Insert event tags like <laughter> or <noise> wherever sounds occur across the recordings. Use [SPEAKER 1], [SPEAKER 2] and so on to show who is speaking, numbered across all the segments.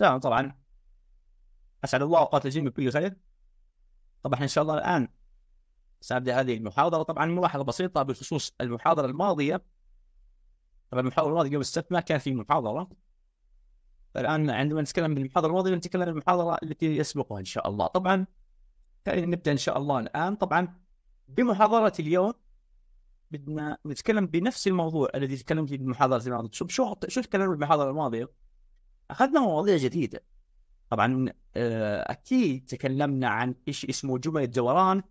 [SPEAKER 1] سلام طبعا اسعد الله اوقات الجيم بكل خير طبعا ان شاء الله الان سابدا هذه المحاضره طبعا ملاحظه بسيطه بخصوص المحاضره الماضيه طبعا المحاضره الماضيه يوم السبت ما كان في محاضره فالان عندما نتكلم بالمحاضره الماضيه نتكلم عن المحاضره التي يسبقها ان شاء الله طبعا نبدا ان شاء الله الان طبعا بمحاضره اليوم بدنا نتكلم بنفس الموضوع الذي تكلمت فيه بالمحاضره الماضيه شو شو شو تكلمنا بالمحاضره الماضيه اخذنا مواضيع جديده طبعا آه، اكيد تكلمنا عن ايش اسمه جمل الدوران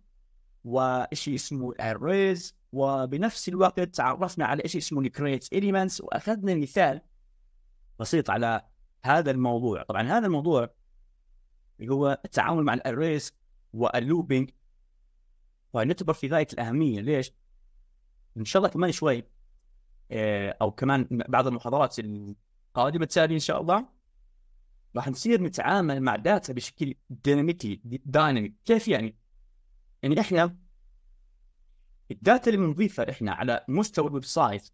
[SPEAKER 1] وايش اسمه الريز وبنفس الوقت تعرفنا على ايش اسمه الكريت اليمنتس واخذنا مثال بسيط على هذا الموضوع طبعا هذا الموضوع اللي هو التعامل مع الاريز واللوبينج ونعتبر في غايه الاهميه ليش؟ ان شاء الله كمان شوي آه، او كمان بعض المحاضرات قادمه التالي ان شاء الله راح نصير نتعامل مع داتا بشكل ديناميكي دايناميك كيف يعني؟ يعني احنا الداتا اللي بنضيفها احنا على مستوى الويب سايت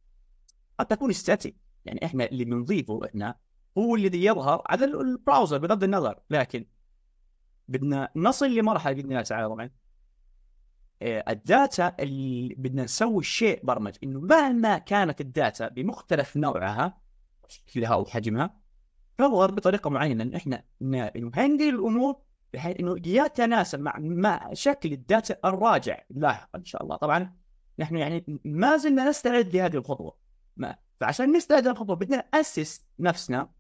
[SPEAKER 1] قد تكون ستاتيك يعني احنا اللي بنضيفه احنا هو الذي يظهر على البراوزر بغض النظر لكن بدنا نصل لمرحله باذن الله تعالى طبعا الداتا اللي بدنا نسوي شيء برمج انه مهما كانت الداتا بمختلف نوعها شكلها او حجمها تظهر بطريقه معينه ان احنا نهندل الامور بحيث انه يتناسب مع مع شكل الداتا الراجع لاحقا ان شاء الله طبعا نحن يعني ما زلنا نستعد لهذه الخطوه ما فعشان نستعد للخطوه بدنا ناسس نفسنا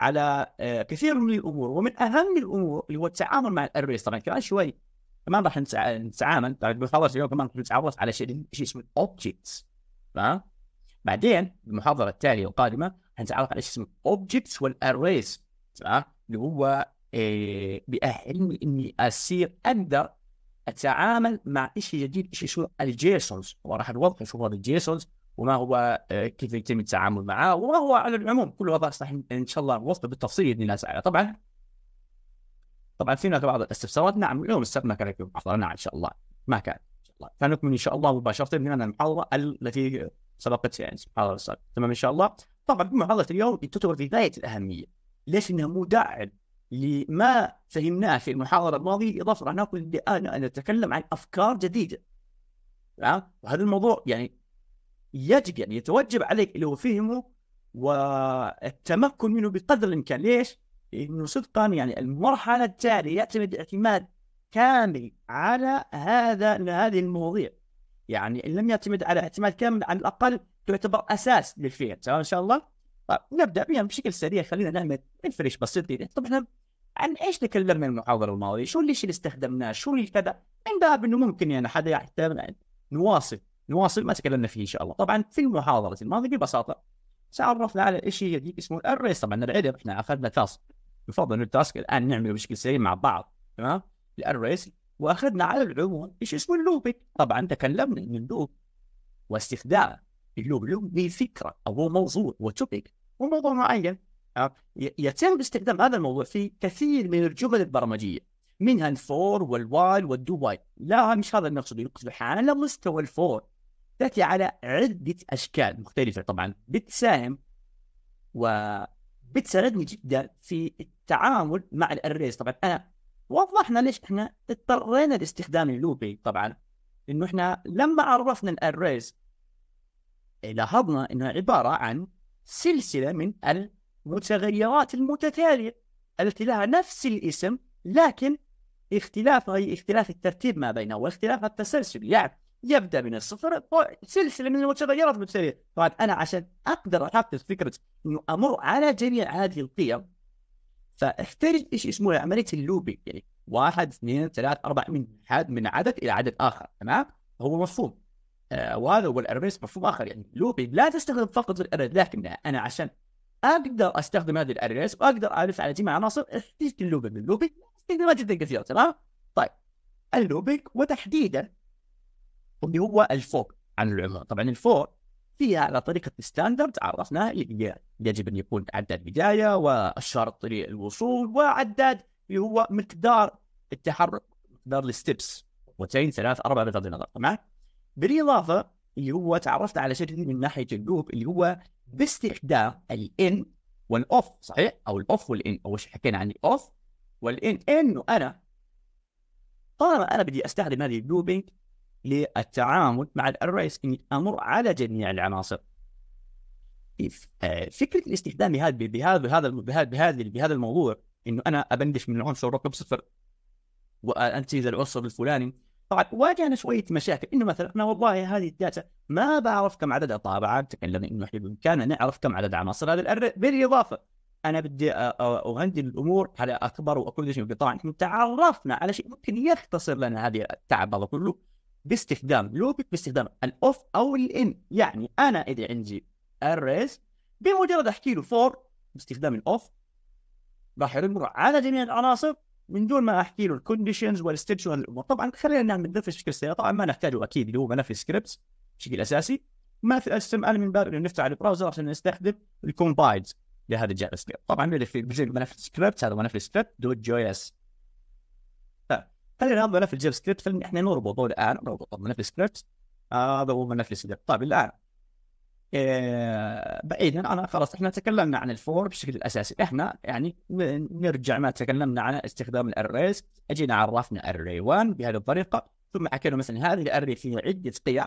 [SPEAKER 1] على آه، كثير من الامور ومن اهم الامور اللي هو التعامل مع الاريز طبعا كمان شوي كمان راح نتعامل طبعا بخلص اليوم كمان راح نتعرف على شيء اسمه اوبجيكتس تمام بعدين المحاضره التاليه القادمه هنتعرف على شيء اسمه اوبجكتس والاريز تمام اللي هو آه، بيأهلني اني اصير اقدر اتعامل مع شيء جديد شيء اسمه الجيسونز وراح نوضح شو هذا الجيسونز وما هو آه، كيف يتم التعامل معه وما هو على العموم كل هذا راح ان شاء الله نوضحه بالتفصيل باذن الله تعالى طبعا طبعا في هناك بعض الاستفسارات نعم اليوم السبت ما كان في محاضره نعم ان شاء الله ما كان ان شاء الله فنكمل ان شاء الله مباشره من المحاضره التي سبقت يعني سبحان الله تمام ان شاء الله طبعا محاضره اليوم تعتبر غايه الاهميه ليش انها مدعم لما فهمناه في المحاضره الماضيه اضافه هناك الان نتكلم عن افكار جديده تمام وهذا الموضوع يعني يجب يعني يتوجب عليك اللي هو فهمه والتمكن منه بقدر الامكان ليش؟ لانه صدقا يعني المرحله التاليه يعتمد اعتماد كامل على هذا هذه المواضيع يعني ان لم يعتمد على اعتماد كامل على الاقل تعتبر اساس للفعل تمام ان شاء الله طيب نبدا بها بشكل سريع خلينا نعمل ريفريش بسيط جدا طب احنا عن ايش تكلمنا المحاضره الماضيه؟ شو اللي اللي استخدمناه؟ شو اللي كذا؟ من باب انه ممكن يعني حدا حتى نواصل نواصل ما تكلمنا فيه ان شاء الله، طبعا في المحاضره الماضيه ببساطه تعرفنا على شيء هذيك اسمه الريس طبعا العلم احنا اخذنا تاسك يفضل انه التاسك الان نعمله بشكل سريع مع بعض تمام؟ الريس واخذنا على العموم ايش اسمه اللوبك طبعا تكلمنا من اللوب واستخدام اللوب اللوب دي فكره او هو موضوع وتوبيك وموضوع معين آه، يتم استخدام هذا الموضوع في كثير من الجمل البرمجيه منها الفور والوال والدو وايل لا مش هذا المقصود يقصد على مستوى الفور تأتي على عدة أشكال مختلفة طبعا بتساهم وبتساعدني جدا في التعامل مع الأريز طبعا أنا وضحنا ليش احنا اضطرينا لاستخدام اللوبي طبعا انه احنا لما عرفنا الاريز لاحظنا انها عباره عن سلسله من المتغيرات المتتاليه التي لها نفس الاسم لكن اختلافها هي اختلاف الترتيب ما بينها واختلاف التسلسل يعني يبدا من الصفر سلسله من المتغيرات المتتاليه طبعا انا عشان اقدر احفز فكره انه امر على جميع هذه القيم فاحتاج ايش اسمه عمليه اللوبينج يعني واحد اثنين ثلاث اربع من عدد من عدد الى عدد اخر تمام هو مفهوم آه وهذا هو الاربيس مفهوم اخر يعني لوبينج لا تستخدم فقط الاريز لكن انا عشان اقدر استخدم هذه الاريز واقدر الف على جميع عناصر احتاج اللوبينج اللوبينج استخدامات جدا كثيره تمام طيب اللوبينج وتحديدا اللي هو الفوق عن العمر طبعا الفوق فيها على طريقة الستاندرد عرفناها اللي يجب أن يكون عداد بداية والشرط للوصول وعداد اللي هو مقدار التحرك مقدار الستبس قوتين ثلاث اربعه بغض النظر تمام بالإضافة اللي هو تعرفت على شيء من ناحية اللوب اللي هو باستخدام الإن والأوف صحيح أو الأوف والإن أول شيء حكينا عن الأوف والإن إنه أنا طالما أنا بدي أستخدم هذه اللوبينج للتعامل مع الريس ان الامر على جميع العناصر آه، فكره الاستخدام هذا بهذا بهذا بهذا بهذا الموضوع انه انا ابندش من العنصر رقم صفر وانتج العنصر الفلاني طبعا واجهنا شويه مشاكل انه مثلا انا والله هذه الداتا ما بعرف كم عددها طبعا تكلمنا انه احنا بامكاننا نعرف كم عدد عناصر هذا بالاضافه انا بدي اهندل الامور على اكبر واكل شيء طبعا احنا تعرفنا على شيء ممكن يختصر لنا هذه التعب هذا كله باستخدام لوبك باستخدام الاوف او الان يعني انا اذا عندي الريس بمجرد احكي له فور باستخدام الاوف راح يمر على جميع العناصر من دون ما احكي له الكونديشنز والستيتش والامور طبعا خلينا نعمل ده في شكل سريع طبعا ما نحتاجه اكيد اللي هو ملف سكريبت بشكل اساسي ما في اسم انا من باب انه نفتح البراوزر عشان نستخدم الكومبايلز لهذا الجافا سكريبت طبعا اللي في ملف سكريبتس هذا ملف سكريبت دوت جي اس خلينا ناخذ ملف الجافا سكريبت فإن احنا نربطه الان نربطه ملف سكريبت آه، هذا هو ملف السكريبت طيب الان آه، بعيدا انا خلاص احنا تكلمنا عن الفور بشكل اساسي احنا يعني نرجع ما تكلمنا عن استخدام الاريز اجينا عرفنا اري 1 بهذه الطريقه ثم حكينا مثلا هذه الاري فيها عده قيم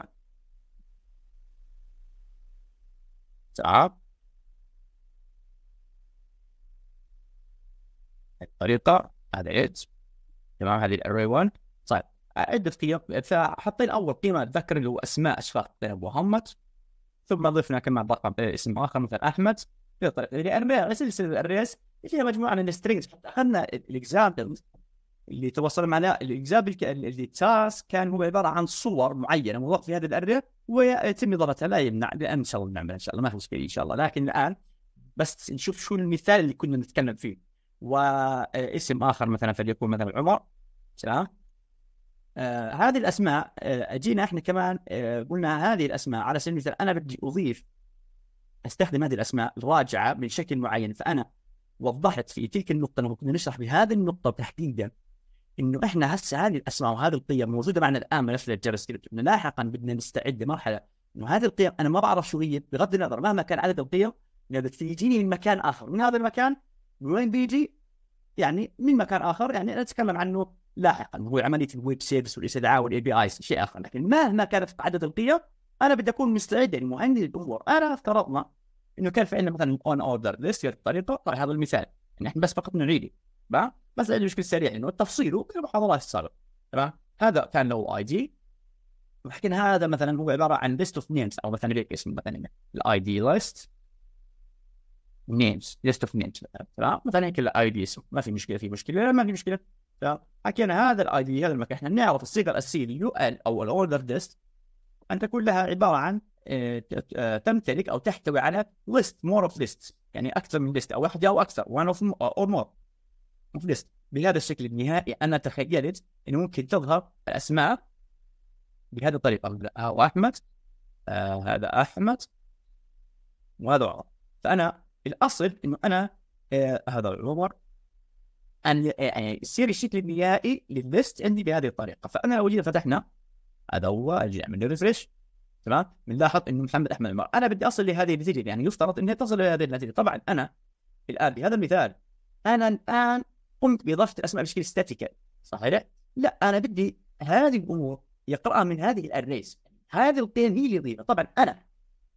[SPEAKER 1] تعب الطريقه هذا اتش تمام هذه الاري 1 طيب اعد القيم فحطينا اول قيمه اتذكر اللي هو اسماء اشخاص طيب، محمد ثم ضفنا كمان رقم اسم اخر مثلا احمد انا سلسله الريس فيها مجموعه من السترينجز اخذنا الاكزامبلز اللي توصل معنا الاكزامبل اللي تاس كان هو عباره عن صور معينه موضوع في هذا الاري ويتم اضافتها لا يمنع لان ان شاء الله نعمل ان شاء الله ما في مشكله ان شاء الله لكن الان بس نشوف شو المثال اللي كنا نتكلم فيه واسم اخر مثلا فليكون مثلا عمر تمام آه هذه الاسماء آه جينا احنا كمان آه قلنا هذه الاسماء على سبيل المثال انا بدي اضيف استخدم هذه الاسماء الراجعه من شكل معين فانا وضحت في تلك النقطه لما كنا نشرح بهذه النقطه تحديدا انه احنا هسه هذه الاسماء وهذه القيم موجوده معنا الان ملف الجافا سكريبت لاحقا بدنا نستعد لمرحله انه هذه القيم انا ما بعرف شو هي بغض النظر مهما كان عدد القيم بدك تجيني من مكان اخر من هذا المكان من وين بيجي؟ يعني من مكان اخر يعني انا اتكلم عنه لاحقا هو عمليه الويب سيرفس والاستدعاء والاي بي ايز شيء اخر لكن مهما كانت عدد القيم انا بدي اكون مستعد يعني مهندس الامور انا افترضنا انه كان في عندنا مثلا اون اوردر ليست الطريقه طيب هذا المثال يعني احنا بس فقط نعيده تمام بس عندي مشكلة سريع انه تفصيله في المحاضرات السابقه تمام هذا كان له اي دي لكن هذا مثلا هو عباره عن ليست اوف نيمز او مثلا اسم مثلا الاي دي ليست نيمز ليست اوف نيمز تمام مثلا هيك الاي دي اسم ما في مشكله في مشكله ما في مشكله تمام حكينا هذا الاي دي هذا المكان احنا نعرف الصيغه الاساسيه اليو ال او الاوردر ديست ان تكون لها عباره عن آه، آه، تمتلك او تحتوي على ليست مور اوف ليست يعني اكثر من ليست او واحده او اكثر وان اوف اور مور اوف ليست بهذا الشكل النهائي انا تخيلت انه ممكن تظهر الاسماء بهذه الطريقه هذا احمد آه هذا احمد وهذا عمر فانا الاصل انه انا آه هذا العمر ان آه، يصير الشكل النهائي للليست عندي بهذه الطريقه فانا لو جينا فتحنا هذا هو ارجع من ريفرش تمام بنلاحظ انه محمد احمد عمر انا بدي اصل لهذه النتيجه يعني يفترض انها تصل لهذه النتيجه طبعا انا الان بهذا المثال انا الان قمت باضافه الاسماء بشكل ستاتيكال صحيح؟ لا انا بدي هذه الامور يقراها من هذه الاريز هذه القيم هي اللي يضيفها طبعا انا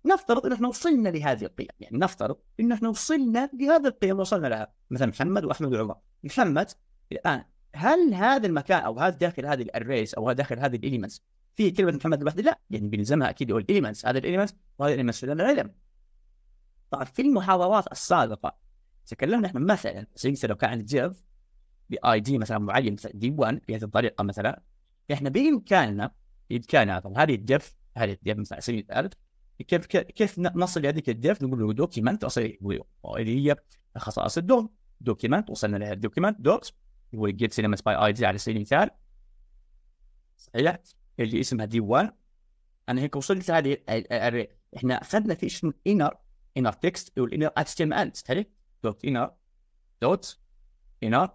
[SPEAKER 1] نفترض ان احنا وصلنا لهذه القيم، يعني نفترض ان احنا وصلنا لهذه القيم وصلنا لها، مثلا محمد واحمد وعمر، محمد الان هل هذا المكان او هذا داخل هذه الريس او داخل هذه الاليمنتس فيه كلمه محمد لوحده؟ لا، يعني بنلزمها اكيد هو الاليمنتس، هذا الاليمنتس وهذا الاليمنتس العلم. طبعا في المحاضرات السابقه تكلمنا احنا مثلا لو كان جيف ديف باي دي مثلا معين مثلا دي 1 بهذه الطريقه مثلا احنا بامكاننا بامكاننا هذه الدف هذه الدف مثلا على سبيل المثال كيف كيف نصل لهذيك الديف نقول له دوكيمنت اللي هي خصائص الدوم دوكيمنت وصلنا لها الدوكيمنت دوكس هو جيت سينما سباي اي دي على سبيل المثال صحيح اللي اسمها ديوان انا هيك وصلت هذه احنا اخذنا في شنو الانر انر تكست والانر اتش تي ام ال صحيح دوت انر دوت انر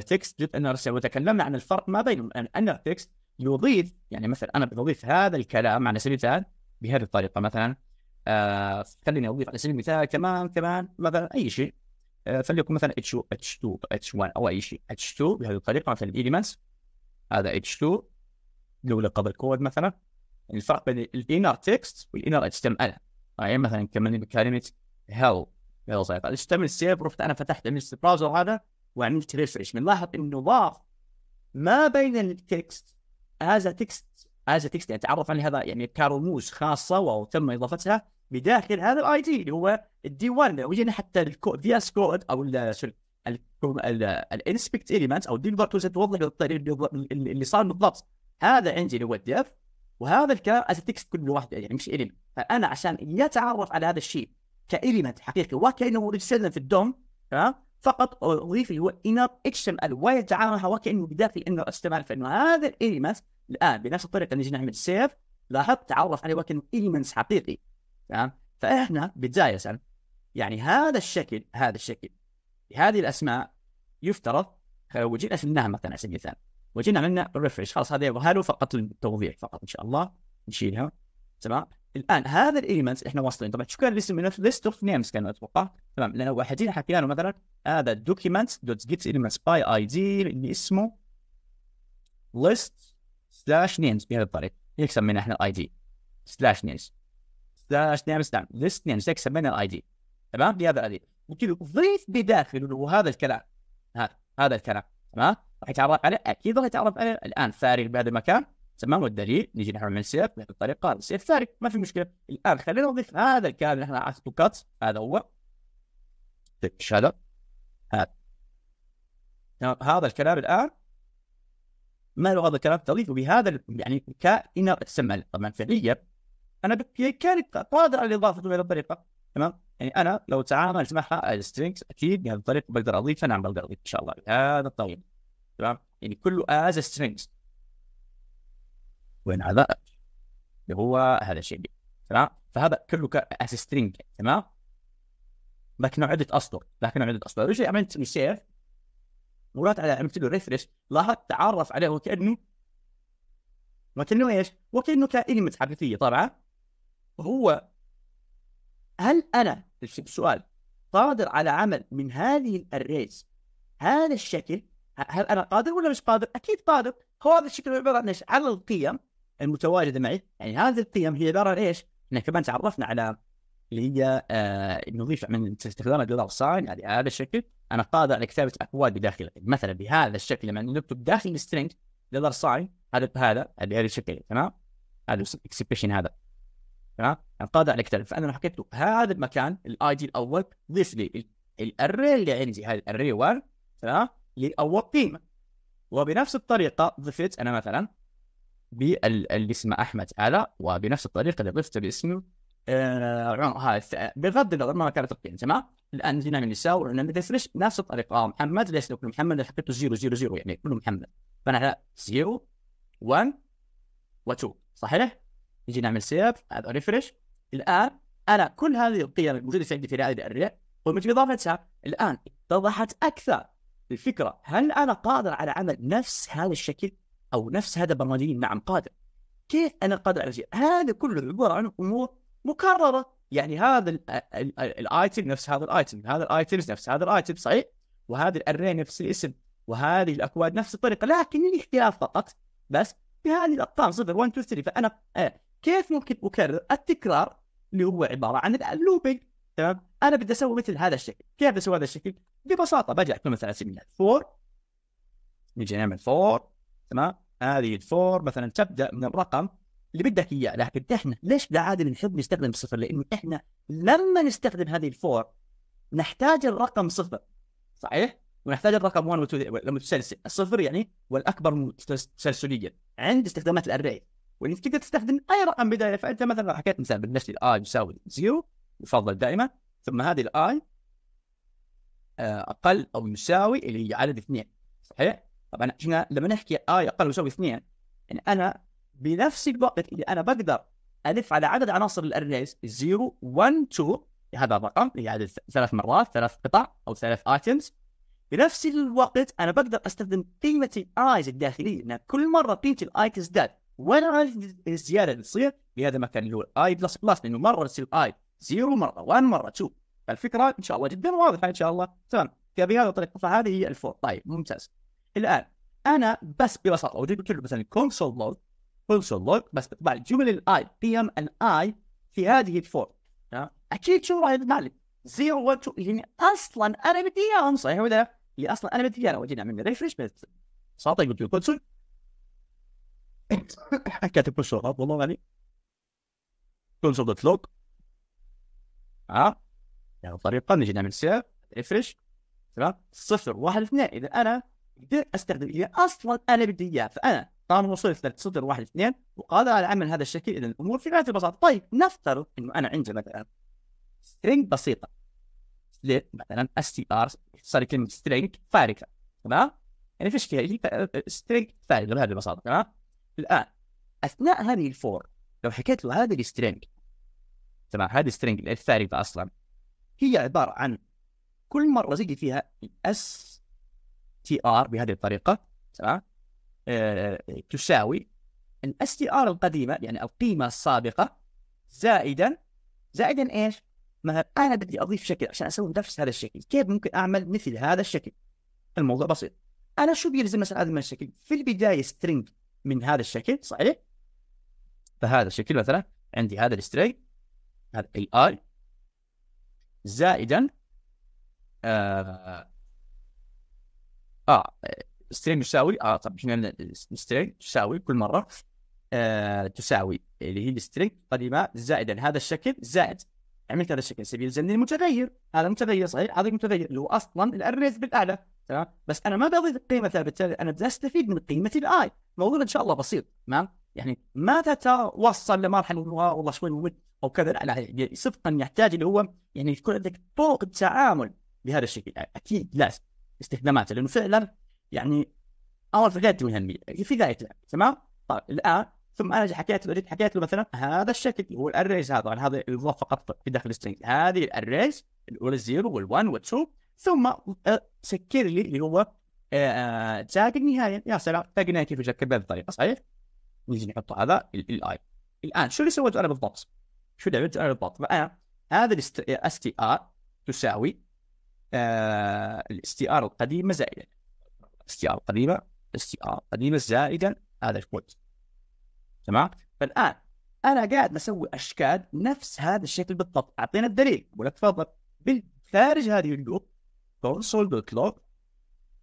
[SPEAKER 1] تكست دوت انر وتكلمنا عن الفرق ما بينهم ان انر تكست يضيف يعني مثلا انا بضيف هذا الكلام على سبيل المثال بهذه الطريقه مثلا آه خليني اضيف على سبيل المثال كمان كمان مثلا اي شيء آه فليكن مثلا H2 h 1 او اي شيء H2 بهذه الطريقه مثلا الاليمنتس هذا H2 لولا قبل كود مثلا الفرق بين الانر تكست والانر اتش تي ام ال يعني مثلا كمان بكلمه هيل هيل زي اتش تي ام ال سيف رحت انا فتحت البراوزر هذا وعملت ريفرش بنلاحظ انه ضاف ما بين التكست هذا تكست از تكست يعني تعرف عن هذا يعني كرموز خاصه وتم اضافتها بداخل هذا الاي دي اللي هو الدي 1 وجينا حتى في اس كود او الانسبكت اليمنت او الديفر تولز توضح اللي صار بالضبط هذا عندي اللي هو الديف وهذا الكلام از تكست كل واحد يعني مش اليمنت فانا عشان يتعرف على هذا الشيء كاليمنت حقيقي وكانه في الدوم تمام فقط أضيف اللي هو انر اتش inner ال ويتعاملها وكأنه بداخل ام ال فإنه هذا الاليمنت الآن بنفس الطريقة نجي نعمل سيف لاحظ تعرف عليه وكأنه اليمنت حقيقي تمام فإحنا بداية يعني هذا الشكل هذا الشكل بهذه الأسماء يفترض وجينا شلناها مثلا على سبيل المثال وجينا عملنا ريفرش خلاص هذا يظهر فقط للتوضيح فقط إن شاء الله نشيلها تمام الان هذا الاليمنت احنا واصلين طبعا شو كان الاسم ليست اوف نيمز كان اتوقع تمام لانه واحدين حكينا له مثلا هذا دوكيمنت دوت جيت اليمنتس باي اي دي اللي اسمه ليست سلاش نيمز بهذه الطريقه هيك سمينا احنا الاي دي سلاش نيمز سلاش نيمز نعم ليست نيمز هيك سمينا الاي دي تمام بهذا الاي دي وكذا ضيف بداخله اللي هو هذا الكلام هذا هذا الكلام تمام راح يتعرف عليه اكيد راح يتعرف عليه الان فارغ بهذا المكان تمام والدليل نجي نحن نعمل سيف بهذه الطريقه السيف ثاني ما في مشكله الان خلينا نضيف هذا الكلام اللي احنا اخذته كات هذا هو طيب، ايش هذا؟ هذا هذا الكلام الان ما له هذا الكلام تضيفه بهذا يعني كائن سمل طبعا فعليا انا يعني كان قادر على اضافته بهذه الطريقه تمام يعني انا لو تعاملت معها السترينجز اكيد بهذه الطريقه بقدر اضيفها نعم بقدر اضيف ان شاء الله بهذا الطريقه تمام يعني كله از سترينجز وين هذا اللي هو هذا الشيء تمام فهذا كله از سترينج تمام لكنه عده اسطر لكنه عده اسطر رجع يعني عملت سيف ورات على عملت له ريفرش لاحظت تعرف عليه وكانه وكانه ايش؟ وكانه كلمه حقيقيه طبعا وهو هل انا السؤال قادر على عمل من هذه الريس هذا الشكل هل انا قادر ولا مش قادر؟ اكيد قادر هو هذا الشكل عباره عن ايش؟ على القيم المتواجده معي يعني هذه القيم هي عباره عن ايش؟ احنا كمان تعرفنا على اللي هي آه نضيف من استخدام الدولار ساين على هذا الشكل انا قادر على كتابه اكواد بداخل مثلا بهذا الشكل لما نكتب داخل السترنج دولار ساين هذا هذا بهذا الشكل تمام هذا الاكسبشن هذا تمام انا قادر على كتابه فانا حكيت له هذا المكان الاي دي الاول ضيف لي الاري اللي عندي هذا الاري 1 تمام لاول قيمه وبنفس الطريقه ضفت انا مثلا باسم احمد علاء وبنفس الطريقه اللي ضفت باسم آه بغض النظر ما كانت القيم تمام الان جينا من النساء وقلنا ليش نفس الطريقه محمد ليش لو محمد حطيته زيرو زيرو زيرو يعني كله محمد فانا على زيرو 1 و2 صحيح؟ نجي نعمل سيف هذا ريفرش الان انا كل هذه القيم الموجوده عندي في هذه الاريا قمت باضافتها الان اتضحت اكثر الفكره هل انا قادر على عمل نفس هذا الشكل او نفس هذا برمجيين نعم قادر كيف انا قادر على شيء هذا كله عباره عن امور مكرره يعني هذا الايتم نفس هذا الايتم هذا الايتمز نفس هذا الايتم صحيح وهذا الاري نفس الاسم وهذه الاكواد نفس الطريقه لكن الاختلاف فقط بس بهذه الارقام صفر 1 2 3 فانا آه، كيف ممكن اكرر التكرار اللي هو عباره عن اللوبينج تمام انا بدي اسوي مثل هذا الشكل كيف اسوي هذا الشكل ببساطه بجي اعطيه مثلا على 4 نجي نعمل 4 تمام هذه الفور مثلا تبدا من الرقم اللي بدك اياه لكن احنا ليش بالعاده بنحب نستخدم الصفر؟ لانه احنا لما نستخدم هذه الفور نحتاج الرقم صفر صحيح ونحتاج الرقم 1 و2 تسلسل الصفر يعني والاكبر تسلسليا عند استخدامات الاري وانك تقدر تستخدم اي رقم بدايه فانت مثلا حكيت مثال بالنسبه لاي يساوي 0 يفضل دائما ثم هذه الاي آه، اقل او يساوي اللي هي عدد اثنين صحيح طبعا احنا لما نحكي اي اقل يساوي اثنين يعني انا بنفس الوقت اللي انا بقدر الف على عدد عناصر الاريز 0 1 2 هذا الرقم اللي عدد ثلاث مرات ثلاث قطع او ثلاث ايتمز بنفس الوقت انا بقدر استخدم قيمه الايز الداخليه لان كل مره قيمه الاي تزداد وين الزياده اللي تصير بهذا المكان اللي هو الاي بلس بلس لانه مره تصير الاي 0 مره 1 مره 2 فالفكره ان شاء الله جدا واضحه ان شاء الله تمام فبهذا الطريقه فهذه هي الفور طيب ممتاز الان انا بس ببساطه لو جيت قلت له مثلا كونسول لوج كونسول لوج بس بطبع لي جمل الاي بي ام ان اي في هذه الفورم اكيد شو راح يطلع لي 0 1 2 يعني اصلا انا بدي اياهم صحيح ولا لا؟ اللي يعني اصلا انا بدي اياها لو جينا عملنا ريفرش ببساطه قلت له كونسول حكيت كونسول والله غني كونسول دوت لوج ها يعني الطريقه نجي نعمل سير ريفرش تمام صفر واحد اثنين اذا انا قدرت استخدم اللي اصلا انا بدي اياه فانا طالما وصلت للصفر واحد اثنين وقادر على عمل هذا الشكل اذا الامور في غايه البساطه طيب نفترض انه انا عندي مثلا سترينج بسيطه مثلا اس تي ار صار كلمه سترينج فارغه تمام يعني فيش فيها سترينج فارغه بهذه البساطه تمام الان اثناء هذه الفور لو حكيت له هذه السترينج تمام هذه السترينج الفارغه اصلا هي عباره عن كل مره زيدي فيها الاس تي ار بهذه الطريقه تمام أه تساوي الاس تي ار القديمه يعني القيمه السابقه زائدا زائدا ايش؟ ما انا بدي اضيف شكل عشان اسوي نفس هذا الشكل، كيف ممكن اعمل مثل هذا الشكل؟ الموضوع بسيط. انا شو بيلزم مثلا هذا من الشكل؟ في البدايه سترينج من هذا الشكل صحيح؟ فهذا الشكل مثلا عندي هذا السترينج هذا اي اي زائدا آه اه سترينج تساوي اه طب احنا سترينج تساوي كل مره آه تساوي اللي هي السترينج قديمه زائدا هذا الشكل زائد عملت هذا الشكل سبيل زمني المتغير هذا متغير صحيح هذا متغير اللي هو اصلا الاريز بالاعلى تمام بس انا ما بضيف قيمه ثابته انا بدي استفيد من قيمه الاي موضوع ان شاء الله بسيط تمام يعني ماذا توصل لمرحله والله شوي ممل او كذا لا لا يعني صدقا يحتاج اللي هو يعني يكون عندك طرق التعامل بهذا الشكل اكيد لازم استخداماته لانه فعلا يعني اول في بدايه المهنيه في غايتها تمام؟ طيب الان ثم انا حكيت له حكيت له مثلا هذا الشكل هو الاريز هذا طبعا هذا يضاف فقط في داخل السترينج هذه الاريز وال1 وال2 ثم آه، سكر لي اللي هو تاج آه، آه، النهايه يا سلام تاج النهايه كيف يسكر بهذه الطريقه صحيح؟ نجي نحط هذا الاي الان شو اللي سويته انا بالضبط؟ شو اللي عملته انا بالضبط؟ فانا هذا الاس تي ار تساوي آه تي ار القديمه زائدا الاس تي ار القديمه الاس تي ار القديمه زائدا هذا الكود تمام فالان انا قاعد اسوي اشكال نفس هذا الشكل بالضبط اعطينا الدليل ولا لك تفضل بالخارج هذه اللوب كونسول دوت لوب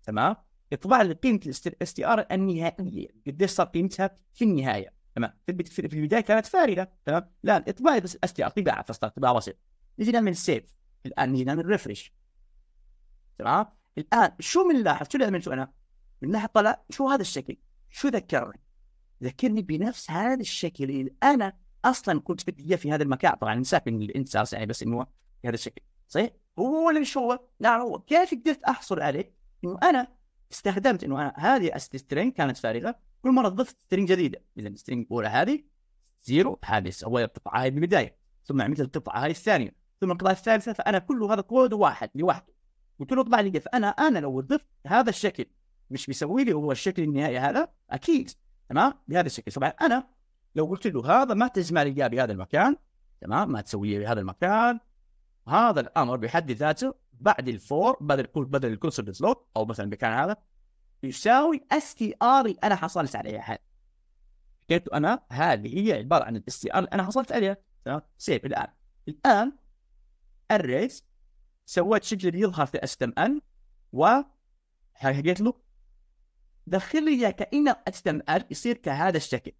[SPEAKER 1] تمام يطبع لي قيمه الاس تي ار النهائيه قديش صار قيمتها في النهايه تمام في البدايه كانت فارغه تمام الان اطبع لي بس الاس تي ار طباعه فصلت طباعه بسيطه نجي نعمل سيف الان نجي نعمل ريفرش تمام الان شو بنلاحظ شو اللي عملته انا؟ بنلاحظ طلع شو هذا الشكل؟ شو ذكرني؟ ذكرني بنفس هذا الشكل اللي انا اصلا كنت بدي اياه في هذا المكان طبعا نساك من الانساس يعني بس انه في هذا الشكل صحيح؟ هو ولا مش هو؟ لا هو كيف قدرت احصل عليه؟ انه انا استخدمت انه انا هذه سترينج كانت فارغه كل مره ضفت سترينج جديده اذا السترينج الاولى هذه زيرو هذه سويت القطعه هذه بالبدايه ثم عملت القطعه هذه الثانيه ثم القطعه الثالثه فانا كله هذا كود واحد لوحده قلت له اطبع لي قف انا انا لو ضفت هذا الشكل مش بيسوي لي هو الشكل النهائي هذا اكيد تمام بهذا الشكل طبعا انا لو قلت له هذا ما تجمع لي اياه بهذا المكان تمام ما تسويه بهذا المكان هذا الامر بحد ذاته بعد الفور بدل كل بدل الكونسبت سلوت او مثلا المكان هذا يساوي اس تي ار انا حصلت عليها حال انا هذه هي عباره عن الاس تي ار انا حصلت عليها تمام سيف الان الان الريس سويت شكل يظهر في اس ام و حكيت له دخل لي اياه كانه اس ام يصير كهذا الشكل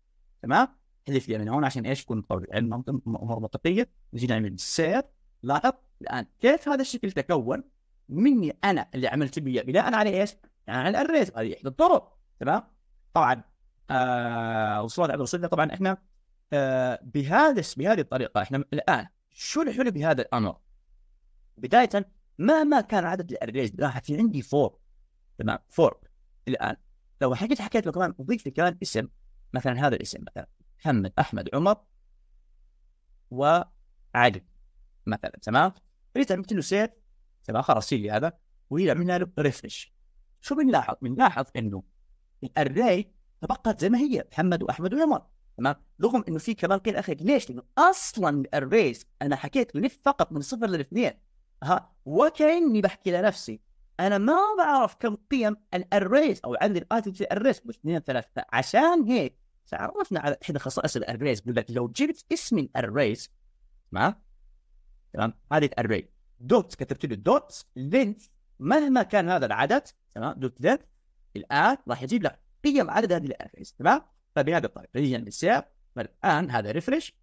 [SPEAKER 1] تمام؟ حذف لي من هون عشان ايش يكون قوي امور منطقيه نجي نعمل يعني سير لاحظ الان كيف هذا الشكل تكون مني انا اللي عملت بيه بناء على ايش؟ على الريز هذه احدى الطرق تمام؟ طبعا آه وصلت عبر وصلنا طبعا احنا آه بهذا بهذه الطريقه احنا الان شو الحلو بهذا الامر؟ بدايه مهما كان عدد الاريز راح في عندي فور تمام فور الان لو حكيت حكيت له كمان اضيف لي كمان اسم مثلا هذا الاسم مثلا محمد احمد عمر وعلي مثلا تمام ريت عملت له سير تمام خلاص لي هذا وهي عملنا له ريفرش شو بنلاحظ؟ بنلاحظ انه الاري تبقت زي ما هي محمد واحمد وعمر تمام رغم انه في كمان قيل اخر ليش؟ لانه اصلا الاريز انا حكيت لف فقط من صفر للاثنين ها وكاني بحكي لنفسي انا ما بعرف كم قيم الريس او عندي الاتيتيود الريس مش اثنين ثلاثه عشان هيك تعرفنا على احدى خصائص الاريز بيقول لك لو جبت اسم الاريز تمام تمام هذه الاري دوت كتبت له دوت لينث مهما كان هذا العدد تمام دوت لينث الان راح يجيب لك قيم عدد هذه الاريز تمام فبهذا الطريقه نجي السير الان هذا ريفرش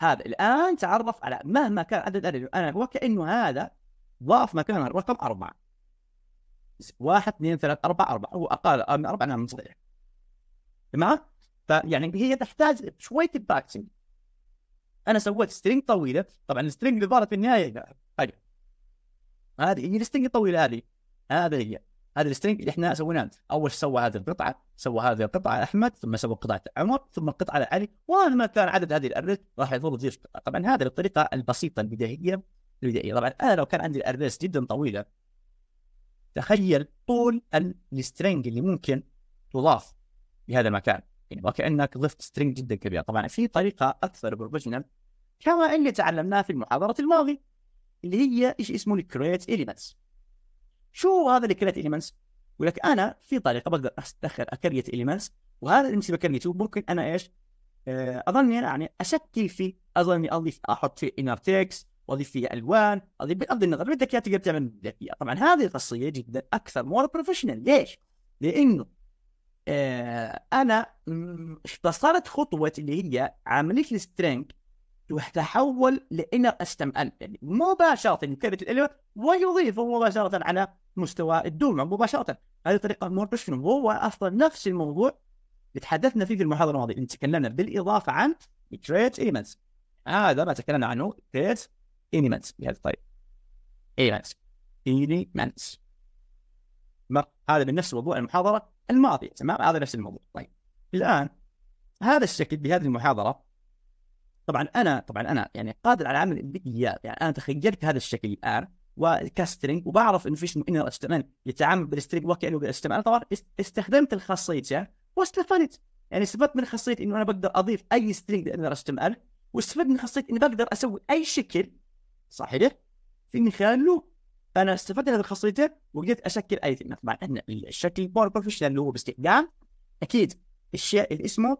[SPEAKER 1] هذا الان تعرف على مهما كان عدد الرجل انا وكانه هذا ضاف مكان الرقم اربعه واحد اثنين ثلاث اربعه اربعه هو اقل من اربعه نعم صحيح تمام؟ فيعني هي تحتاج شويه باكسنج انا سويت سترينج طويله طبعا السترينج اللي ظهرت في النهايه طيب. هذه هي السترينج الطويله هذه هذه هي هذا السترينج اللي احنا سويناه اول سوى هذه القطعه سوى هذه القطعه احمد ثم سوى قطعه عمر ثم القطعه على وهذا ومهما كان عدد هذه الارز راح يظل يضيف طبعا هذه الطريقه البسيطه البدائيه البدائيه طبعا انا لو كان عندي الارز جدا طويله تخيل طول السترينج اللي ممكن تضاف لهذا المكان يعني وكانك ضفت سترينج جدا كبير طبعا في طريقه اكثر بروفيشنال كما اللي تعلمناه في المحاضره الماضيه اللي هي ايش اسمه الكريت اليمنتس شو هذا اللي كريت اليمنتس؟ يقول لك انا في طريقه بقدر ادخل اكريت اليمنتس وهذا اللي مسوي اكريت ممكن انا ايش؟ آه، اظني يعني اشكل فيه اظني اضيف احط فيه انر تكست واضيف فيه الوان اضيف بغض النظر بدك اياها تقدر تعمل ذكيه طبعا هذه الخاصيه جدا اكثر مور بروفيشنال ليش؟ لانه آه، انا اختصرت خطوه اللي هي عمليه السترينج وتحول لانر استم ال يعني مباشره يعني كلمه الالف ويضيفه مباشره على مستوى الدوما مباشره هذه طريقه بروفيشنال هو اصلا نفس الموضوع اللي تحدثنا فيه في المحاضره الماضيه اللي تكلمنا بالاضافه عن كريت ايمنتس هذا ما تكلمنا عنه كريت ايمنتس بهذه الطريقه ايمنتس ايمنتس هذا من نفس موضوع المحاضره الماضيه تمام هذا نفس الموضوع طيب الان هذا الشكل بهذه المحاضره طبعا انا طبعا انا يعني قادر على عمل البديات يعني انا تخيلت هذا الشكل الان والكاسترنج وبعرف انه فيش انه HTML يتعامل بالسترينج وكانه بالHTML طبعا استخدمت الخاصيه واستفدت يعني استفدت من خاصيه انه انا بقدر اضيف اي سترينج لانه HTML واستفدت من خاصيه اني بقدر اسوي اي شكل صحيح في من خلاله فانا استفدت من الخاصيتين وقدرت اشكل اي ثيم طبعا ان الشكل بور بروفيشنال اللي هو باستخدام اكيد الشيء اللي اسمه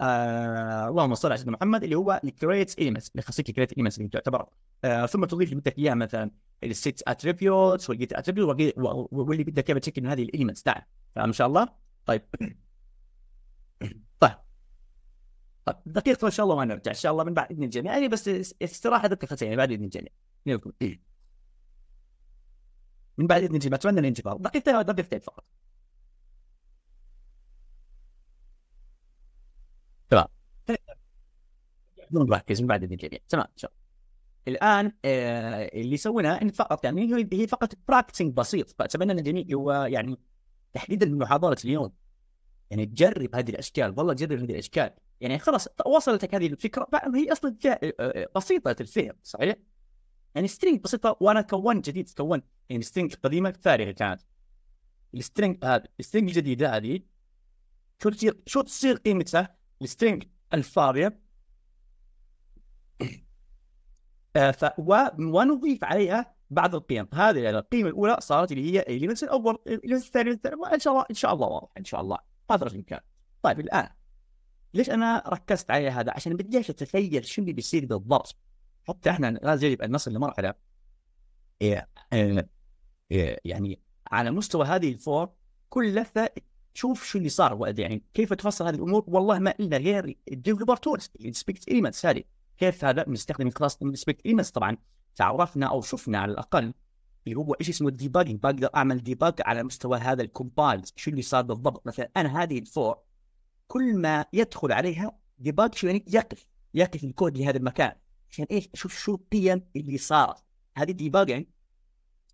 [SPEAKER 1] آه اللهم صل على سيدنا محمد اللي هو الكريت ايمنتس اللي خاصيه الكريت ايمنتس اللي تعتبر آه ثم تضيف بدك اياها مثلا الست اتريبيوتس والجيت اتريبيوتس واللي بدك اياه بتشكل من هذه الاليمنتس تعال فاهم ان شاء الله؟ طيب طيب دقيقة ان شاء الله ما نرجع ان شاء الله من بعد اذن الجميع يعني بس استراحة دقيقتين بعد اذن الجميع من بعد اذن الجميع اتمنى الانتظار دقيقتين دقيقتين فقط تمام نركز من بعد اذن الجميع تمام ان شاء الله الان آه اللي سويناه ان فقط يعني هي فقط براكتسنج بسيط فاتمنى ان الجميع هو يعني تحديدا من محاضره اليوم يعني تجرب هذه الاشكال والله جرب هذه الاشكال يعني خلاص وصلتك هذه الفكره هي اصلا آه، آه، بسيطه الفهم صحيح؟ يعني سترينج بسيطه وانا كونت جديد كونت يعني سترينج قديمه فارغه كانت السترينج هذا السترينج الجديده هذه شو تصير شو تصير قيمتها السترينج الفاضيه آه، ونضيف عليها بعض القيم هذه يعني القيمه الاولى صارت اللي هي اليمنت الاول اليمنت الثاني ان شاء الله ان شاء الله واضح ان شاء الله قدر الامكان طيب الان ليش انا ركزت على هذا عشان بديش اتخيل شو اللي بيصير بالضبط حتى احنا لازم يجب ان نصل لمرحله إيه، إيه، إيه، يعني على مستوى هذه الفور لفه تشوف شو اللي صار يعني كيف تفسر هذه الامور والله ما الا غير الديفلوبر تولز الانسبكت ايليمنتس هذه كيف هذا بنستخدم كلاس بالنسبه للناس طبعا تعرفنا او شفنا على الاقل اللي هو ايش اسمه الديباجنج بقدر اعمل ديباج على مستوى هذا الكومبايلز شو اللي صار بالضبط مثلا انا هذه الفور كل ما يدخل عليها ديباج شو يعني يقف يقف الكود لهذا المكان عشان ايش اشوف شو القيم اللي صارت هذه الديباج يعني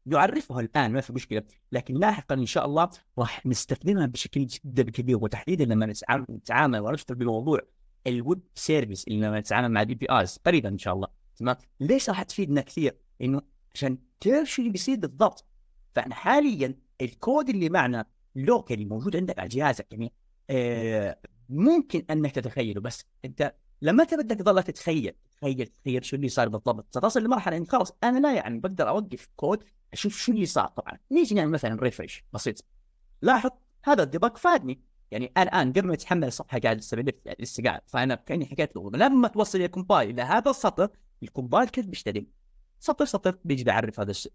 [SPEAKER 1] نعرفها الان ما في مشكله لكن لاحقا ان شاء الله راح نستخدمها بشكل جدا كبير وتحديدا لما نتعامل ونشتغل بموضوع الويب سيرفيس اللي لما نتعامل مع دي بي ايز قريبا ان شاء الله تمام ليش راح تفيدنا كثير؟ انه عشان تعرف شو اللي بيصير بالضبط فانا حاليا الكود اللي معنا لوكالي موجود عندك على جهازك يعني آه ممكن انك تتخيله بس انت لما انت بدك تظل تتخيل تخيل تخيل شو اللي صار بالضبط ستصل لمرحله انه خلاص انا لا يعني بقدر اوقف كود اشوف شو اللي صار طبعا نيجي نعمل مثلا ريفرش بسيط لاحظ هذا الديبك فادني يعني الان قبل ما يتحمل الصفحه قاعد لسه لسه قاعد فانا كاني حكيت له لما توصل يا كومبايل الى هذا السطر الكومبايل كيف بيشتري سطر سطر بيجي بيعرف هذا الشيء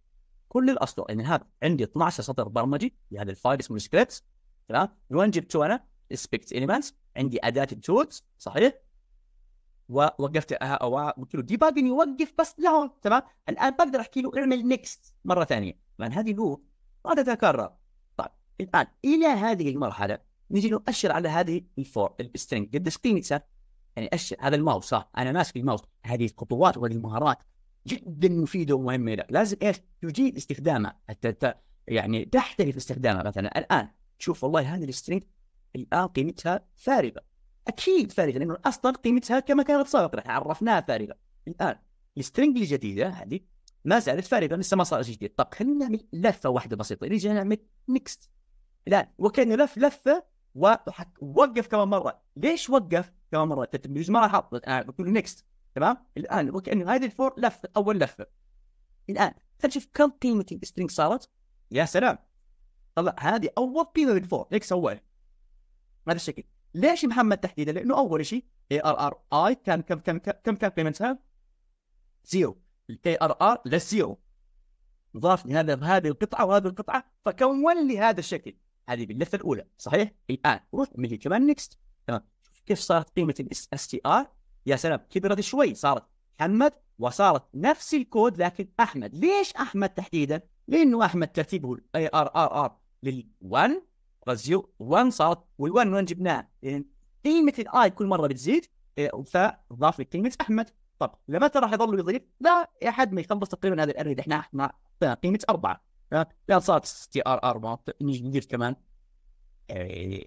[SPEAKER 1] كل الاسطر يعني هذا عندي 12 سطر برمجي في هذا الفايل اسمه سكريبت تمام من وين جبته انا؟ سبيكت اليمنتس عندي اداه التولز صحيح ووقفت قلت له ديباج يوقف بس لهون تمام الان بقدر احكي له اعمل نكست مره ثانيه طبعا هذه لو ما تتكرر طيب الان الى هذه المرحله نجي نؤشر على هذه الفور السترنج قديش قيمتها يعني اشر هذا الماوس صح انا ماسك الماوس هذه الخطوات وهذه المهارات جدا مفيده ومهمه لك لازم ايش تجيد استخدامها حتى يعني تحترف استخدامها مثلا الان شوف والله هذه السترنج الان قيمتها فارغه اكيد فارغه لانه اصلا قيمتها كما كانت سابقا احنا عرفناها فارغه الان السترنج الجديده هذه ما زالت فارغه لسه ما صار شيء جديد طب خلينا نعمل لفه واحده بسيطه نجي نعمل نكست الان وكان لف لفه ووقف كمان مره ليش وقف كمان مره تتميز ما الان قلت له نكست تمام الان وكانه هذه الفور لفه اول لفه الان خلينا نشوف كم قيمه السترينج صارت يا سلام طلع هذه اول قيمه من فور اكس اول هذا الشكل ليش محمد تحديدا؟ لانه اول شيء اي ار ار اي كان كم كم كم كم قيمتها؟ زيرو الاي ار ار زيرو ضاف لهذا هذه القطعه وهذه القطعه فكون لي هذا الشكل هذه باللفه الاولى صحيح الان روح اعمل كمان نكست تمام شوف كيف صارت قيمه الاس اس تي ار يا سلام كبرت شوي صارت محمد وصارت نفس الكود لكن احمد ليش احمد تحديدا لانه احمد ترتيبه الاي ار ار ار لل1 رزيو 1 صارت وال1 وين جبناها لان قيمه الاي كل مره بتزيد إيه، فضاف لك قيمه احمد طب لمتى راح يظل يضيف؟ لا احد ما يخلص تقريبا هذا الاريد احنا احنا قيمه اربعه لا صارت تي ار ار نجي ندير كمان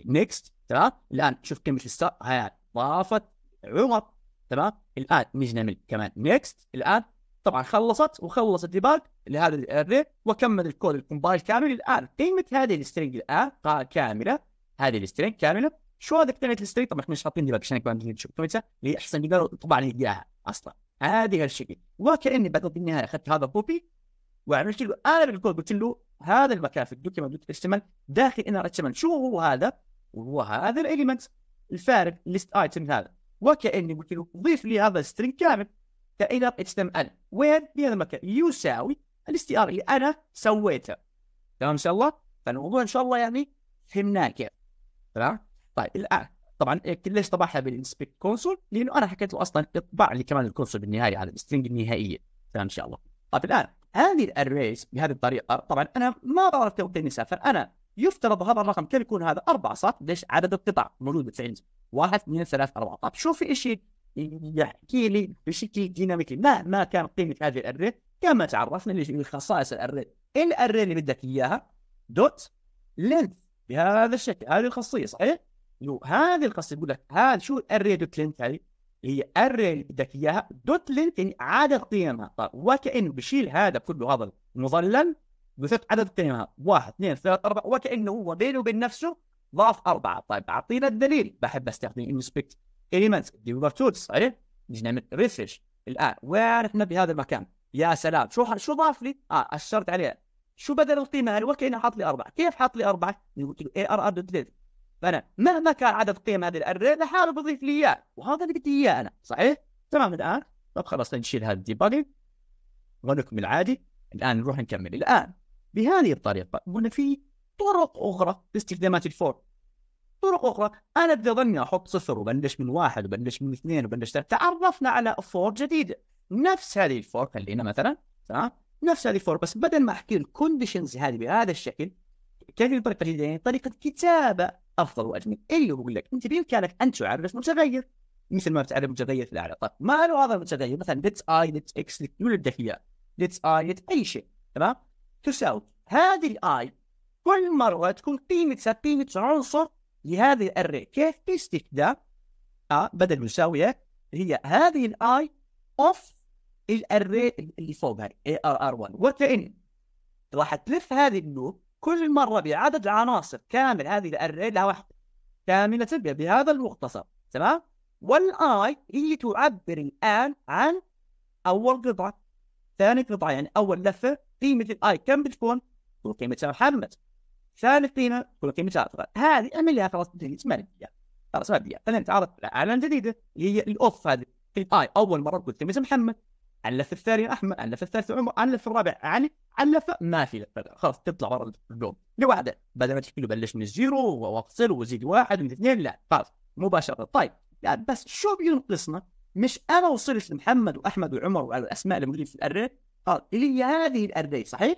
[SPEAKER 1] نيكست إيه، تمام الان شوف كلمه الستار هاي ضافت عمر تمام الان نجي نعمل كمان نيكست الان طبعا خلصت وخلصت ديباج لهذا الاري وكمل الكود الكومبايل كامل الان قيمه هذه السترنج الان كامله هذه السترنج كامله شو هذا قيمه السترنج طبعا احنا مش حاطين ديباج عشان كمان نشوف قيمتها اللي احسن طبعا يلقاها اصلا هذه هالشكل وكاني بعد النهايه اخذت هذا بوبي وعرفت له انا بالكود قلت له هذا المكان في الدوكيمنت دوت اتش داخل انر اتش شو هو هذا؟ وهو هذا الاليمنت الفارق ليست ايتم هذا وكاني قلت له ضيف لي هذا السترينج كامل كانر اتش ال وين؟ في هذا المكان يساوي الاس ار اللي انا سويته تمام ان شاء الله؟ فالموضوع ان شاء الله يعني فهمناه كيف تمام؟ طيب الان طبعا ليش طبعها بالانسبكت كونسول؟ لانه انا حكيت له اصلا اطبع لي كمان الكونسول بالنهايه على السترنج النهائيه تمام ان شاء الله. طيب الان هذه الريس بهذه الطريقه طبعا انا ما بعرف توقيت يسافر انا يفترض هذا الرقم كم يكون هذا أربعة صح؟ ليش عدد القطع موجود 90 واحد اثنين ثلاث أربعة طب شو في شيء يحكي لي بشكل ديناميكي ما ما كان قيمه هذه الاري كما تعرفنا اللي خصائص الاري الاري اللي بدك اياها دوت لينث بهذا الشكل هذه الخاصيه صحيح؟ هذه الخاصيه يقول لك هذا شو الاري دوت لينث هذه؟ يقرر اللي بدك اياها دوت لينك يعني عدد قيمها طيب وكانه بشيل هذا كله هذا المظلل بثبت عدد قيمها واحد اثنين ثلاث اربع وكانه هو بينه وبين نفسه ضعف اربعه طيب اعطينا الدليل بحب استخدم انسبكت اليمنتس تولز صحيح؟ نجي نعمل ريفرش الان وين احنا بهذا المكان؟ يا سلام شو شو ضاف لي؟ اه اشرت عليها شو بدل القيمه هذه وكانه حاط لي اربعه كيف حاط لي اربعه؟ قلت له اي ار ار دوت لينك فانا مهما كان عدد قيم هذه الاري لحاله بضيف لي اياه وهذا اللي بدي اياه انا صحيح؟ تمام الان طب خلاص طيب نشيل هذا الديباجنج ونكمل عادي الان نروح نكمل الان بهذه الطريقه هنا في طرق اخرى لاستخدامات الفور طرق اخرى انا بدي اظني احط صفر وبلش من واحد وبلش من اثنين وبلش ثلاثه تعرفنا على فور جديده نفس هذه الفور خلينا مثلا تمام نفس هذه الفور بس بدل ما احكي الكونديشنز هذه بهذا الشكل كيف الطريقه الجديده يعني طريقه كتابه افضل واجمل يعني إيه اللي هو يقول لك انت بامكانك ان تعرف متغير مثل ما بتعرف متغير في الاعلى طيب ما له هذا المتغير مثلا ليتس اي ليتس اكس يولد لك اياه ليتس اي ليتس اي شيء تمام تساوي هذه الاي كل مره تكون قيمتها قيمه عنصر لهذه الاري كيف باستخدام اه بدل مساويه هي هذه الاي اوف الاري اللي فوقها اي ار ار 1 وكأن راح تلف هذه اللوب كل مره بعدد العناصر كامل هذه الاري لها واحده كامله بهذا المختصر تمام والاي هي تعبر الان عن اول قطعه ثاني قطعه يعني اول لفه قيمه الاي كم بتكون؟ تكون قيمتها محمد ثاني قيمه تكون قيمتها اصغر هذه اعمل لها خلاص ما نبيها خلاص نبيها خلينا نتعرف على جديده اللي هي الاوف هذه في الاي اول مره تكون قيمة محمد علف الثاني أحمد علف الثالث عمر علف الرابع علي علف ما في خلاص تطلع برا الجول لوحده بدل ما تحكي له بلش من الزيرو وافصل وزيد واحد من اثنين لا خلاص مباشرة طيب لا بس شو بينقصنا؟ مش انا وصلت لمحمد واحمد وعمر والاسماء اللي موجودين في الاري قال هي هذه الاري صحيح؟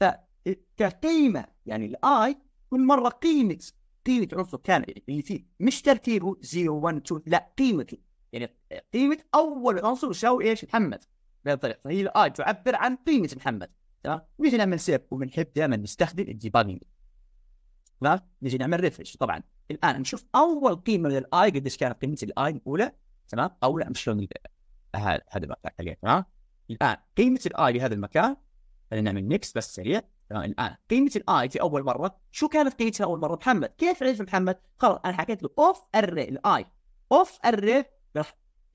[SPEAKER 1] فكقيمة يعني الاي كل مرة قيمة قيمة عنصر كان اللي فيه مش ترتيبه 0 1 2 لا قيمته يعني قيمة اول عنصر يساوي ايش محمد بهذه الطريقه فهي يعني الاي آه، تعبر عن قيمه محمد تمام نجي نعمل سيف وبنحب دائما نستخدم الديبانج آه تمام نجي نعمل ريفرش طبعا الان نشوف اول قيمه من الاي قديش كانت قيمه الاي الاولى تمام او لا شلون آه، هذا المكان حقيقي تمام الان قيمه الاي لهذا المكان خلينا نعمل ميكس بس سريع تمام الان قيمه الاي في اول مره شو كانت قيمتها اول مره محمد كيف عرف محمد خلاص انا حكيت له اوف اري الاي اوف اري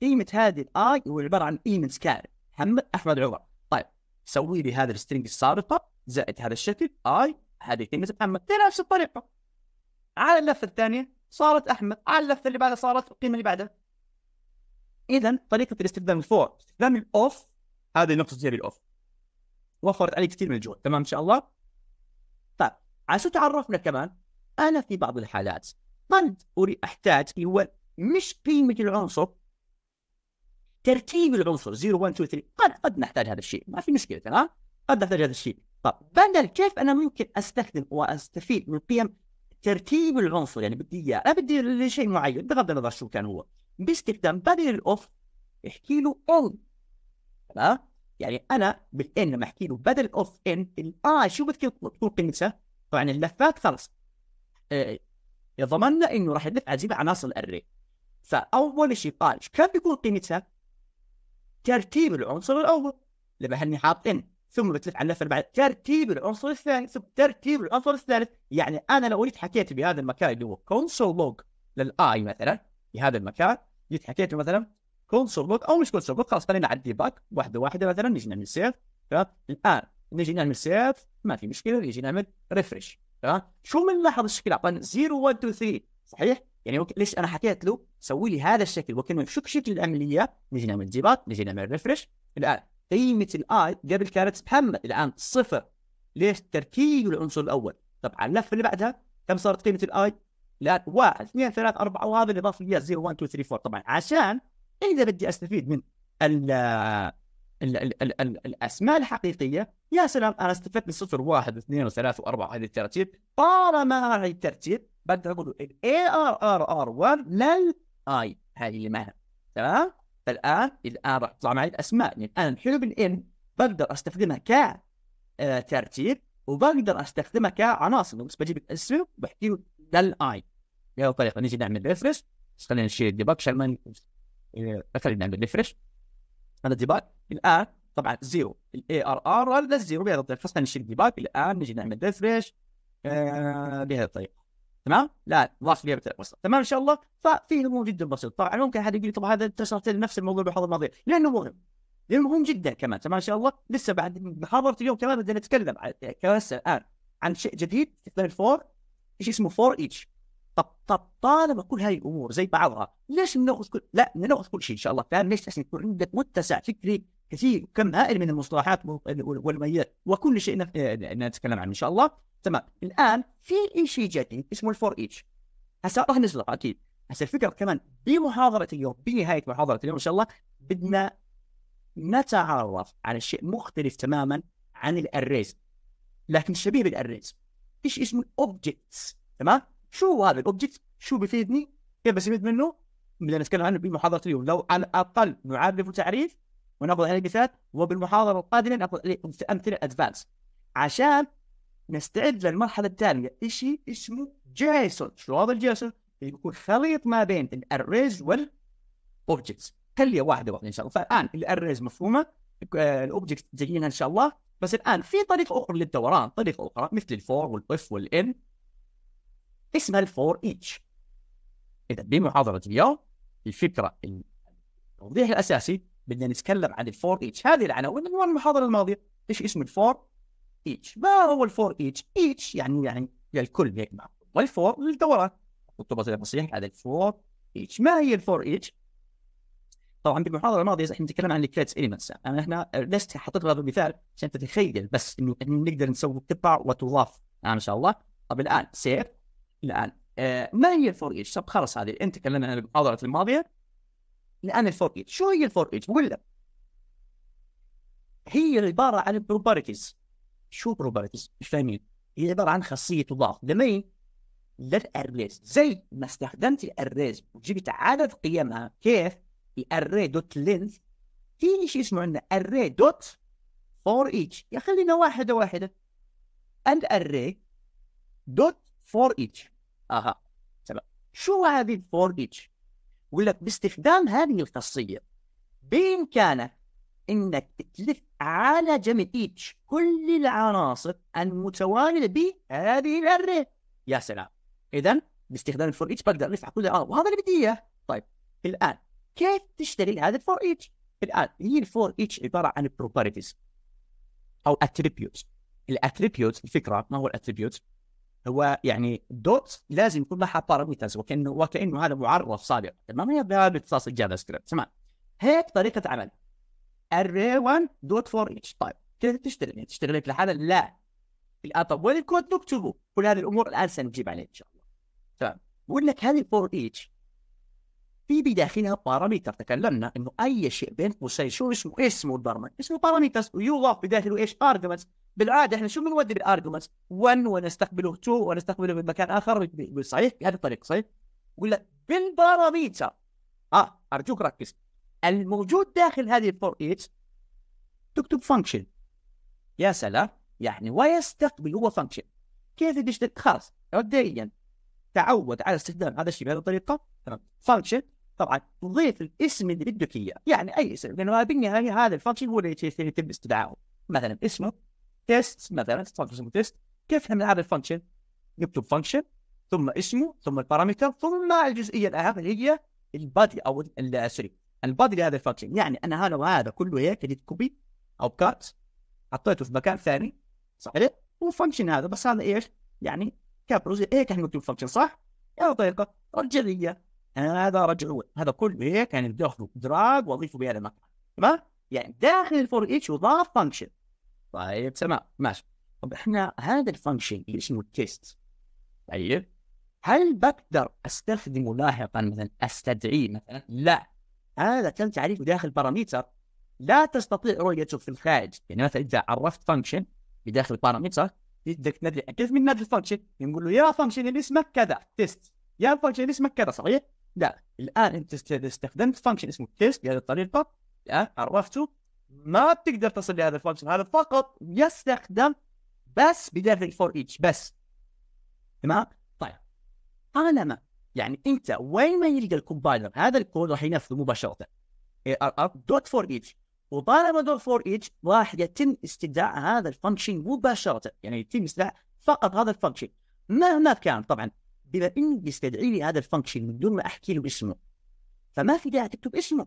[SPEAKER 1] قيمه هذه الاي هو عباره عن ايمنت كامل محمد احمد عمر طيب سوي لي هذا السترنج السابقه زائد هذا الشكل اي هذه كلمه محمد بنفس الطريقه على اللفه الثانيه صارت احمد على اللفه اللي بعدها صارت القيمه اللي بعدها اذا طريقه الاستخدام الفور استخدام الاوف هذه نقطه زي الاوف وفرت علي كثير من الجهد تمام ان شاء الله طيب عشان تعرفنا كمان انا في بعض الحالات قد احتاج هو مش قيمه العنصر ترتيب العنصر 0 1 2 3 قد قد نحتاج هذا الشيء ما في مشكله تمام قد نحتاج هذا الشيء طب بدل كيف انا ممكن استخدم واستفيد من قيم ترتيب العنصر يعني بدي اياه انا بدي لشيء معين بغض النظر شو كان هو باستخدام بدل الاوف احكي له اون تمام يعني انا بالان لما احكي له بدل اوف ان الاي آه، شو بتكون تكون قيمتها؟ طبعا اللفات خلص إيه ضمننا انه راح نلف عزيمة عناصر الاري فاول شيء قال كم بيكون قيمتها؟ ترتيب العنصر الاول لما هني حاطين ثم بتلف على اللفه بعد ترتيب العنصر الثاني ثم ترتيب العنصر الثالث يعني انا لو جيت حكيت بهذا المكان اللي هو كونسول لوج للاي مثلا بهذا المكان جيت حكيت مثلا كونسول لوج او مش كونسول لوج خلاص خلينا نعدي باك واحده واحده مثلا نجي نعمل سيف تمام الان نجي نعمل سيف ما في مشكله نجي نعمل ريفرش تمام شو بنلاحظ الشكل اعطانا 0 1 2 3 صحيح يعني وك... ليش انا حكيت له سوي لي هذا الشكل وكانه شو شكل العمليه نجي نعمل ديباط نجي نعمل ريفرش الان قيمه الاي قبل كانت محمد الان صفر ليش تركيب العنصر الاول طبعا اللفه اللي بعدها كم صارت قيمه الاي الان واحد اثنين ثلاث اربعه وهذا اللي ضاف لي 0 1 2 3 4 طبعا عشان اذا بدي استفيد من ال ال ال ال ال الاسماء الحقيقيه يا سلام انا استفدت من صفر واحد واثنين وثلاث واربعه هذه الترتيب طالما هذا الترتيب بقدر اقول الاي ار ار ار 1 للاي هذه اللي معها تمام فالان الان راح تطلع معي الاسماء لان يعني انا الحلو بالان بقدر استخدمها ك آه، ترتيب وبقدر استخدمها كعناصر بس بجيب الاسم وبحكي له للاي بهذه الطريقه نجي نعمل ريفرش بس خلينا نشيل الديباج عشان ما آه، خلينا نعمل ريفرش هذا الديباج الان طبعا زيرو الاي ار ار للزيرو بهذه الطريقه خلينا نشيل الديباج الان نجي نعمل ريفرش آه، بهذه الطريقه تمام؟ لا ضاف لي وسط تمام ان شاء الله؟ ففي نمو جدا بسيط، طبعا ممكن حد يقول لي طب هذا انت نفس الموضوع بالمحاضره الماضي لانه مهم لانه مهم جدا كمان تمام ان شاء الله لسه بعد محاضره اليوم كمان بدنا نتكلم لسه الان عن شيء جديد في فور ايش اسمه فور ايتش طب طب طالما كل هذه الامور زي بعضها ليش ناخذ كل لا ناخذ كل شيء ان شاء الله فاهم ليش عشان يكون عندك متسع فكري كثير كم هائل من المصطلحات والميات وكل شيء آه، نتكلم عنه ان شاء الله تمام الان في شيء جديد اسمه الفور ايتش هسه راح نزلق اكيد هسه الفكره كمان بمحاضره اليوم بنهايه محاضره اليوم ان شاء الله بدنا نتعرف على شيء مختلف تماما عن الاريز لكن شبيه بالاريز ايش اسمه الاوبجكتس تمام شو هذا الاوبجكت شو بيفيدني كيف بستفيد منه بدنا نتكلم عنه بمحاضره اليوم لو على الاقل نعرف تعريف وناخذ عليه مثال وبالمحاضره القادمه ناخذ عليه امثله ادفانس عشان نستعد للمرحله التاليه شيء اسمه جيسون شو هذا الجيسون يكون خليط ما بين الاريز والاوبجكتس خليها واحده واحده ان شاء الله فالان الاريز مفهومه آه، الاوبجكتس جايينها ان شاء الله بس الان في طريقه اخرى للدوران طريقه اخرى مثل الفور والاف والان اسمها الفور ايتش اذا بمحاضره اليوم الفكره التوضيح الاساسي بدنا نتكلم عن الفور ايتش هذه العناوين من المحاضره الماضيه ايش اسم الفور ايتش ما هو الفور ايتش ايتش يعني يعني للكل هيك والفور للدورات اكتب بصريح بصريح هذا الفور ايتش ما هي الفور ايتش طبعا بالمحاضره الماضيه احنا نتكلم عن الكريتس اليمنتس انا هنا لست حطيت هذا المثال عشان تتخيل بس انه نقدر نسوي تبع وتضاف يعني ان شاء الله طب الان سير الان آه ما هي الفور ايتش طب خلص هذه انت تكلمنا عن المحاضره الماضيه الان الفور ايتش شو هي الفور ايتش بقول لك هي عباره عن البروبرتيز شو بروبرتيز مش فاهمين هي عباره عن خاصيه تضاف لمين للاريز زي ما استخدمت الاريز وجبت عدد قيمها كيف الاري دوت لينث في شيء اسمه عندنا دوت فور ايتش يا خلينا واحدة واحدة and array dot for اها تمام شو هذه الفور each يقول لك باستخدام هذه الخاصية بإمكانك إنك تلف على جميع إيتش كل العناصر المتوالده بهذه الاري يا سلام اذا باستخدام الفور ايتش بقدر ارفع كل العناصر وهذا اللي بدي اياه طيب الان كيف تشتغل هذا الفور ايتش الان هي الفور ايتش عباره عن بروبرتيز او اتريبيوتس الاتريبيوتس الفكره ما هو الاتريبيوتس؟ هو يعني دوت لازم يكون لها بارامترز وكانه وكانه هذا معرف سابقا تمام هي بهذا اختصاص الجافا سكريبت تمام هيك طريقه عمل array 1 دوت فور اتش تايب كيف تشتغل يعني تشتغل لك لحالها لا الان طب وين الكود نكتبه كل هذه الامور الان سنجيب عليها ان شاء الله تمام بقول لك هذه فور اتش في بداخلها باراميتر تكلمنا انه اي شيء بين قوسين شو اسمه اسمه البرمج اسمه باراميتر ويوضع بداخله ايش ارجمنتس بالعاده احنا شو بنودي بالارجمنتس 1 ونستقبله 2 ونستقبله مكان اخر صحيح بهذه الطريقه صحيح لك بالباراميتر اه ارجوك ركز الموجود داخل هذه الفور ايتش تكتب فانكشن يا سلام يعني ويستقبل هو فانكشن كيف بديش خلاص مبدئيا تعود على استخدام هذا الشيء بهذه الطريقه فانكشن طبعا تضيف الاسم اللي بدك اياه يعني اي اسم لانه بالنهايه هذا الفانكشن هو اللي يتم استدعائه مثلا اسمه تيست مثلا فانكشن اسمه تيست كيف نعمل هذا الفانكشن؟ نكتب فانكشن ثم اسمه ثم البارامتر ثم الجزئيه الاهم اللي هي البادي او سوري البادي هذا الفانكشن يعني انا هذا وهذا كله هيك تجد كوبي او كات حطيته في مكان ثاني صحيح هو فانكشن هذا بس هذا ايش؟ يعني كابروز هيك احنا نكتب فانكشن صح؟ يا طريقه رجعيه هذا رجعوا هذا كله هيك إيه يعني بدي دراج واضيفه بهذا المكان تمام؟ يعني داخل الفور اتش يضاف فانكشن طيب تمام ماشي طب احنا هذا الفانكشن اللي اسمه تيست طيب هل بقدر استخدمه لاحقا مثلا استدعيه مثلا؟ لا هذا تم تعريفه داخل باراميتر لا تستطيع رؤيته في الخارج يعني مثلا انت عرفت فانكشن بداخل باراميتر بدك تنادي كيف بننادي الفانكشن؟ بنقول له يا فانكشن اللي اسمك كذا تيست يا فانكشن اللي اسمك كذا صحيح؟ لا الان انت استخدمت فانكشن اسمه تيست بهذه الطريقه لا عرفته ما بتقدر تصل لهذا الفانكشن هذا فقط يستخدم بس بداخل فور ايتش بس تمام؟ طيب طالما يعني انت وين ما يلقى الكومبايلر هذا الكود راح ينفذه مباشره ار ار دوت فور ايتش وطالما دوت فور ايتش راح يتم استدعاء هذا الفانكشن مباشره يعني يتم استدعاء فقط هذا الفانكشن مهما كان طبعا بما اني بيستدعي لي هذا الفانكشن من دون ما احكي له اسمه فما في داعي تكتب اسمه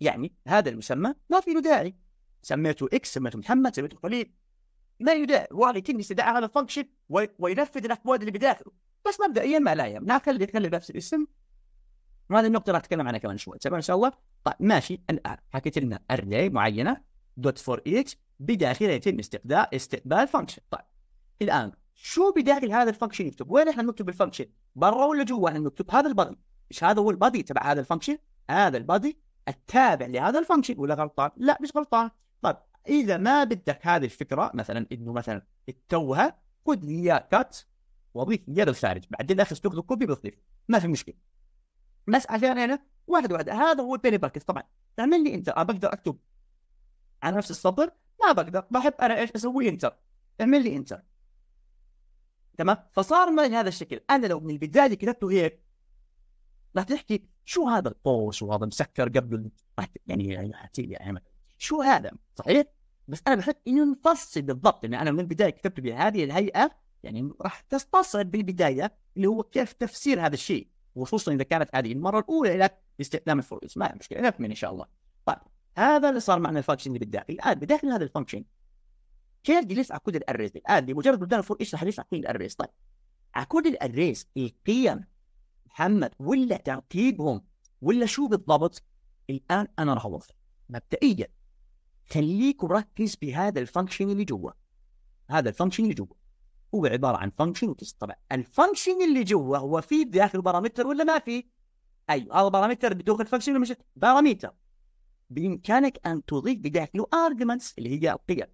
[SPEAKER 1] يعني هذا المسمى ما في له داعي سميته اكس سميته محمد سميته خليل ما يداعي هو يتم استدعاء هذا الفانكشن وينفذ الاكواد اللي بداخله بس مبدئيا ما لا يمنع خلي خلي نفس الاسم وهذه النقطة راح اتكلم عنها كمان شوي تمام ان شاء الله طيب ماشي الان حكيت لنا اري معينة دوت فور ايتش بداخلها يتم استقبال استقبال فانكشن طيب الان شو بداخل هذا الفانكشن يكتب؟ وين احنا نكتب الفانكشن؟ برا ولا جوا؟ احنا نكتب هذا البادي، مش هذا هو البادي تبع هذا الفانكشن؟ هذا البادي التابع لهذا الفانكشن ولا غلطان؟ لا مش غلطان، طيب اذا ما بدك هذه الفكره مثلا انه مثلا توها خذ لي اياه كات واضيف زياده الخارج بعدين اخر تاخذ كوبي بضيف ما في مشكله بس عشان انا واحد واحد هذا هو البيني باكج طبعا تعمل لي انت انا بقدر اكتب على نفس السطر ما بقدر بحب انا ايش اسوي انتر اعمل لي انتر تمام فصار ما هذا الشكل انا لو من البدايه كتبته هيك راح تحكي شو هذا القوس وهذا مسكر قبل يعني حتي لي شو هذا صحيح بس انا بحب انه نفصل بالضبط يعني انا من البدايه كتبته بهذه الهيئه يعني راح تستصعب بالبدايه اللي هو كيف تفسير هذا الشيء وخصوصا اذا كانت هذه المره الاولى لك استخدام الفلوس ما مشكله نكمل ان شاء الله طيب هذا اللي صار معنا الفانكشن اللي بالداخل الان بداخل هذا الفانكشن كيف بدي لسه اكود الاريز الان بمجرد ما بدنا ايش راح لسه اكود الاريز طيب اكود الاريز القيم محمد ولا ترتيبهم ولا شو بالضبط الان انا راح اوضح مبدئيا خليك ركز بهذا الفانكشن اللي جوا هذا الفانكشن اللي جوا هو عباره عن فانكشن طبعا الفانكشن اللي جوا هو في داخل بارامتر ولا ما في ايوه هذا بارامتر بداخل فانكشن ولا مش بارامتر بامكانك ان تضيف بداخله ارجمنتس اللي هي القيم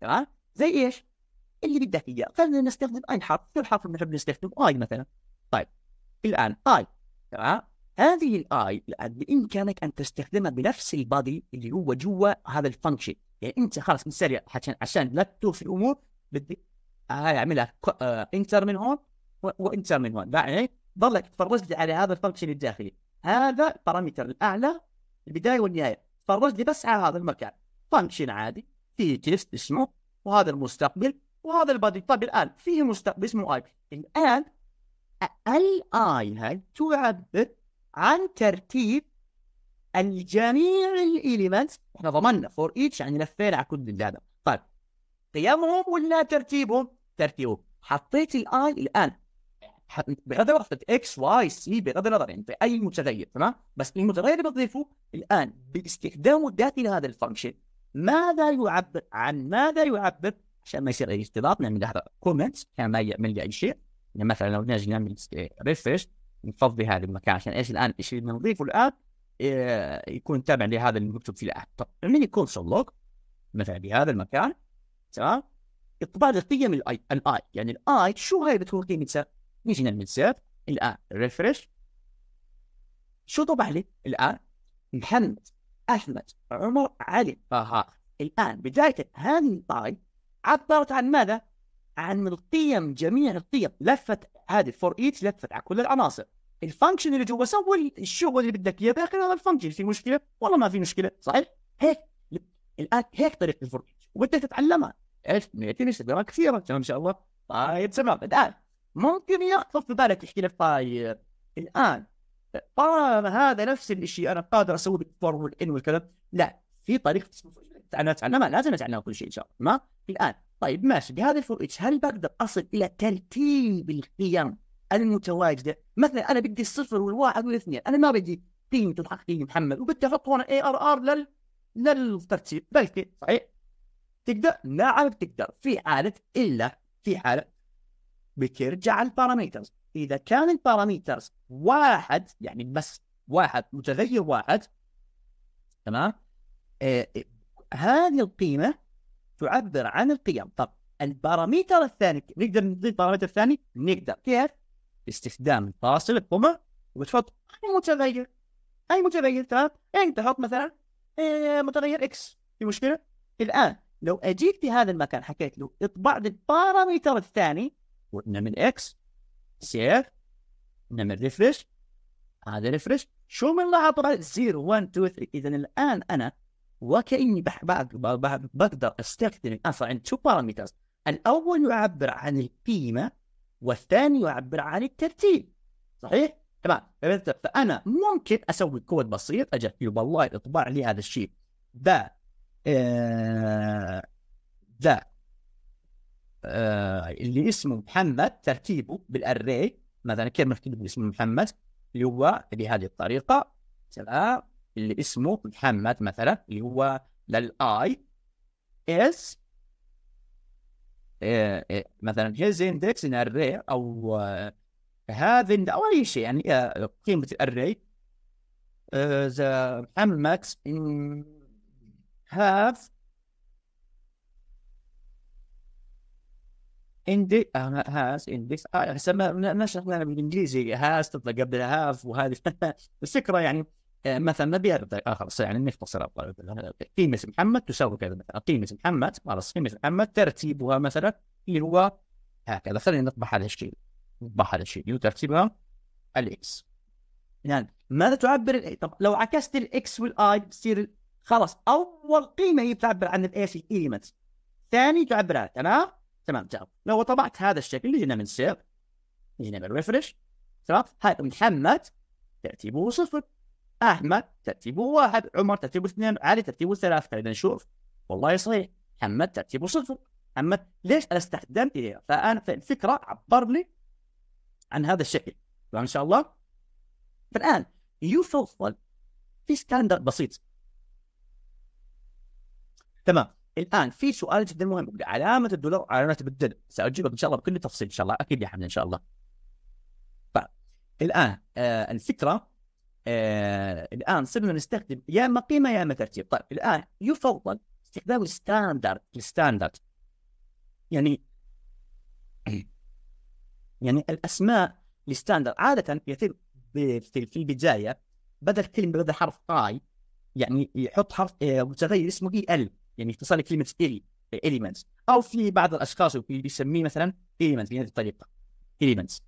[SPEAKER 1] تمام زي ايش اللي بدك اياه خلينا نستخدم اي حرف كل حرف بنحب نستخدم اي مثلا طيب الان اي تمام هذه الاي الان بامكانك ان تستخدمها بنفس البادي اللي هو جوا هذا الفانكشن يعني انت خلاص من سريع عشان عشان لا تتوه في الامور بدك هاي اعملها آه، انتر من هون وانتر من هون بعدين ضلك لي على هذا الفانكشن الداخلي هذا البارامتر الاعلى البدايه والنهايه تفرجت لي بس على هذا المكان فانكشن عادي فيه تيست اسمه وهذا المستقبل وهذا البادي طيب الان فيه مستقبل اسمه اي الان الاي هاي تعبر عن ترتيب الجميع الاليمنتس احنا ضمننا فور ايتش يعني لفينا على كل هذا طيب قيمهم ولا ترتيبهم ترتيبه حطيت الاي الان بغض النظر اكس واي سي بغض النظر يعني في اي متغير تمام بس المتغير اللي بضيفه الان باستخدام الداتا لهذا الفانكشن ماذا يعبر عن ماذا يعبر عشان ما يصير اي اختلاط نعمل لها كومنت عشان ما يعمل لي اي شيء يعني مثلا لو نجي نعمل ريفرش نفضي هذا المكان عشان ايش الان ايش اللي نضيفه الان آه، يكون تابع لهذا المكتوب فيه الان طب اعمل لي كونسول لوج مثلا بهذا المكان تمام اقبال القيم الاي الاي يعني الاي شو هاي بتكون قيمتها؟ نجينا المنساب الان ريفرش شو طبع لي الان؟ محمد احمد عمر علي اها الان بدايه هذه الاي عبرت عن ماذا؟ عن القيم جميع القيم لفت هذه فور ايتش لفت على كل العناصر الفانكشن اللي جوا سوى الشغل اللي بدك اياه داخل هذا الفانكشن في مشكله والله ما في مشكله صحيح؟ هيك الان هيك طريقه الفور ايتش وبدك تتعلمها ايش 200 انستغرام كثيره ان شاء الله طاير تمام الان ممكن يخطر في بالك تحكي لك طاير الان طالما هذا نفس الشيء انا قادر اسويه بالفورم والان والكلام لا في طريقه انا اتعلمها لازم اتعلم كل شيء ان شاء الله ما الان طيب ماشي بهذا الفور اتش هل بقدر اصل الى ترتيب القيم المتواجده مثلا انا بدي الصفر والواحد والاثنين انا ما بدي قيمه الحقيقيه محمد وبدي احط هون اي ار ار لل للترتيب بلكي صحيح تقدر نعم تقدر في حالة إلا في حالة بترجع الباراميترز إذا كان الباراميترز واحد يعني بس واحد متغير واحد تمام آه, آه، هذه القيمة تعبر عن القيم طب الباراميتر الثاني نقدر نضيف باراميتر الثاني نقدر كيف باستخدام الفاصل القمع وتحط اي متغير اي متغير تمام أنت يعني تحط مثلا آه، متغير اكس في مشكله الان لو اجيت في هذا المكان حكيت له اطبع لي البارامتر الثاني قلنا من اكس سيف قلنا من ريفرش هذا ريفرش شو من لحظه 0 1 2 3 اذا الان انا وكاني بقدر استخدم اصلا عندي تو بارامترز الاول يعبر عن القيمه والثاني يعبر عن الترتيب صحيح؟ تمام فانا ممكن اسوي كود بسيط اجي والله اطبع لي هذا الشيء ذا آه، ذا آه، اللي اسمه محمد ترتيبه بالاري مثلا كيف نكتب اسم محمد اللي هو بهذه الطريقه تمام اللي اسمه محمد مثلا اللي هو للاي اس آه، مثلا هيز اندكس ان اري او هذا او اي شيء يعني قيمه الاري محمد have in the uh, has in this uh, بالانجليزي has تطلق قبل have وهذه <laughs> الفكره يعني آه، مثلا نبي اخر يعني نختصر قيمه محمد تساوي كذا مثلا قيمه محمد خلاص قيمه محمد ترتيبها مثلا اللي هو هكذا خلينا نطبع هذا الشيء نطبع هذا الشيء وترتيبها الاكس يعني ماذا تعبر طب لو عكست الاكس والاي بتصير خلاص اول قيمه هي تعبر عن الايش الايلمنت ثاني تعبر عنها تمام تمام تمام لو طبعت هذا الشكل اللي هنا من سير هنا من ريفرش تمام هذا محمد ترتيبه صفر احمد ترتيبه واحد عمر ترتيبه اثنين علي ترتيبه ثلاث خلينا نشوف والله صحيح محمد ترتيبه صفر محمد ليش انا استخدمت إيه؟ فانا الفكره عبر لي عن هذا الشكل ان شاء الله فالان يفضل في ستاندرد بسيط تمام الان في سؤال جدا مهم علامه الدولار علامات الدولار ساجيبك ان شاء الله بكل تفصيل ان شاء الله اكيد يا حمد ان شاء الله طيب الان آه الفكره آه الان صرنا نستخدم يا اما قيمه يا اما ترتيب طيب الان يفضل استخدام الستاندرد الستاندرد يعني يعني الاسماء الستاندرد عاده يتم في البدايه بدل كلمه بدل حرف اي يعني يحط حرف آه، متغير اسمه اي ال يعني اختصار لكلمه إلي element او في بعض الاشخاص بيسميه مثلا element بهذه الطريقه element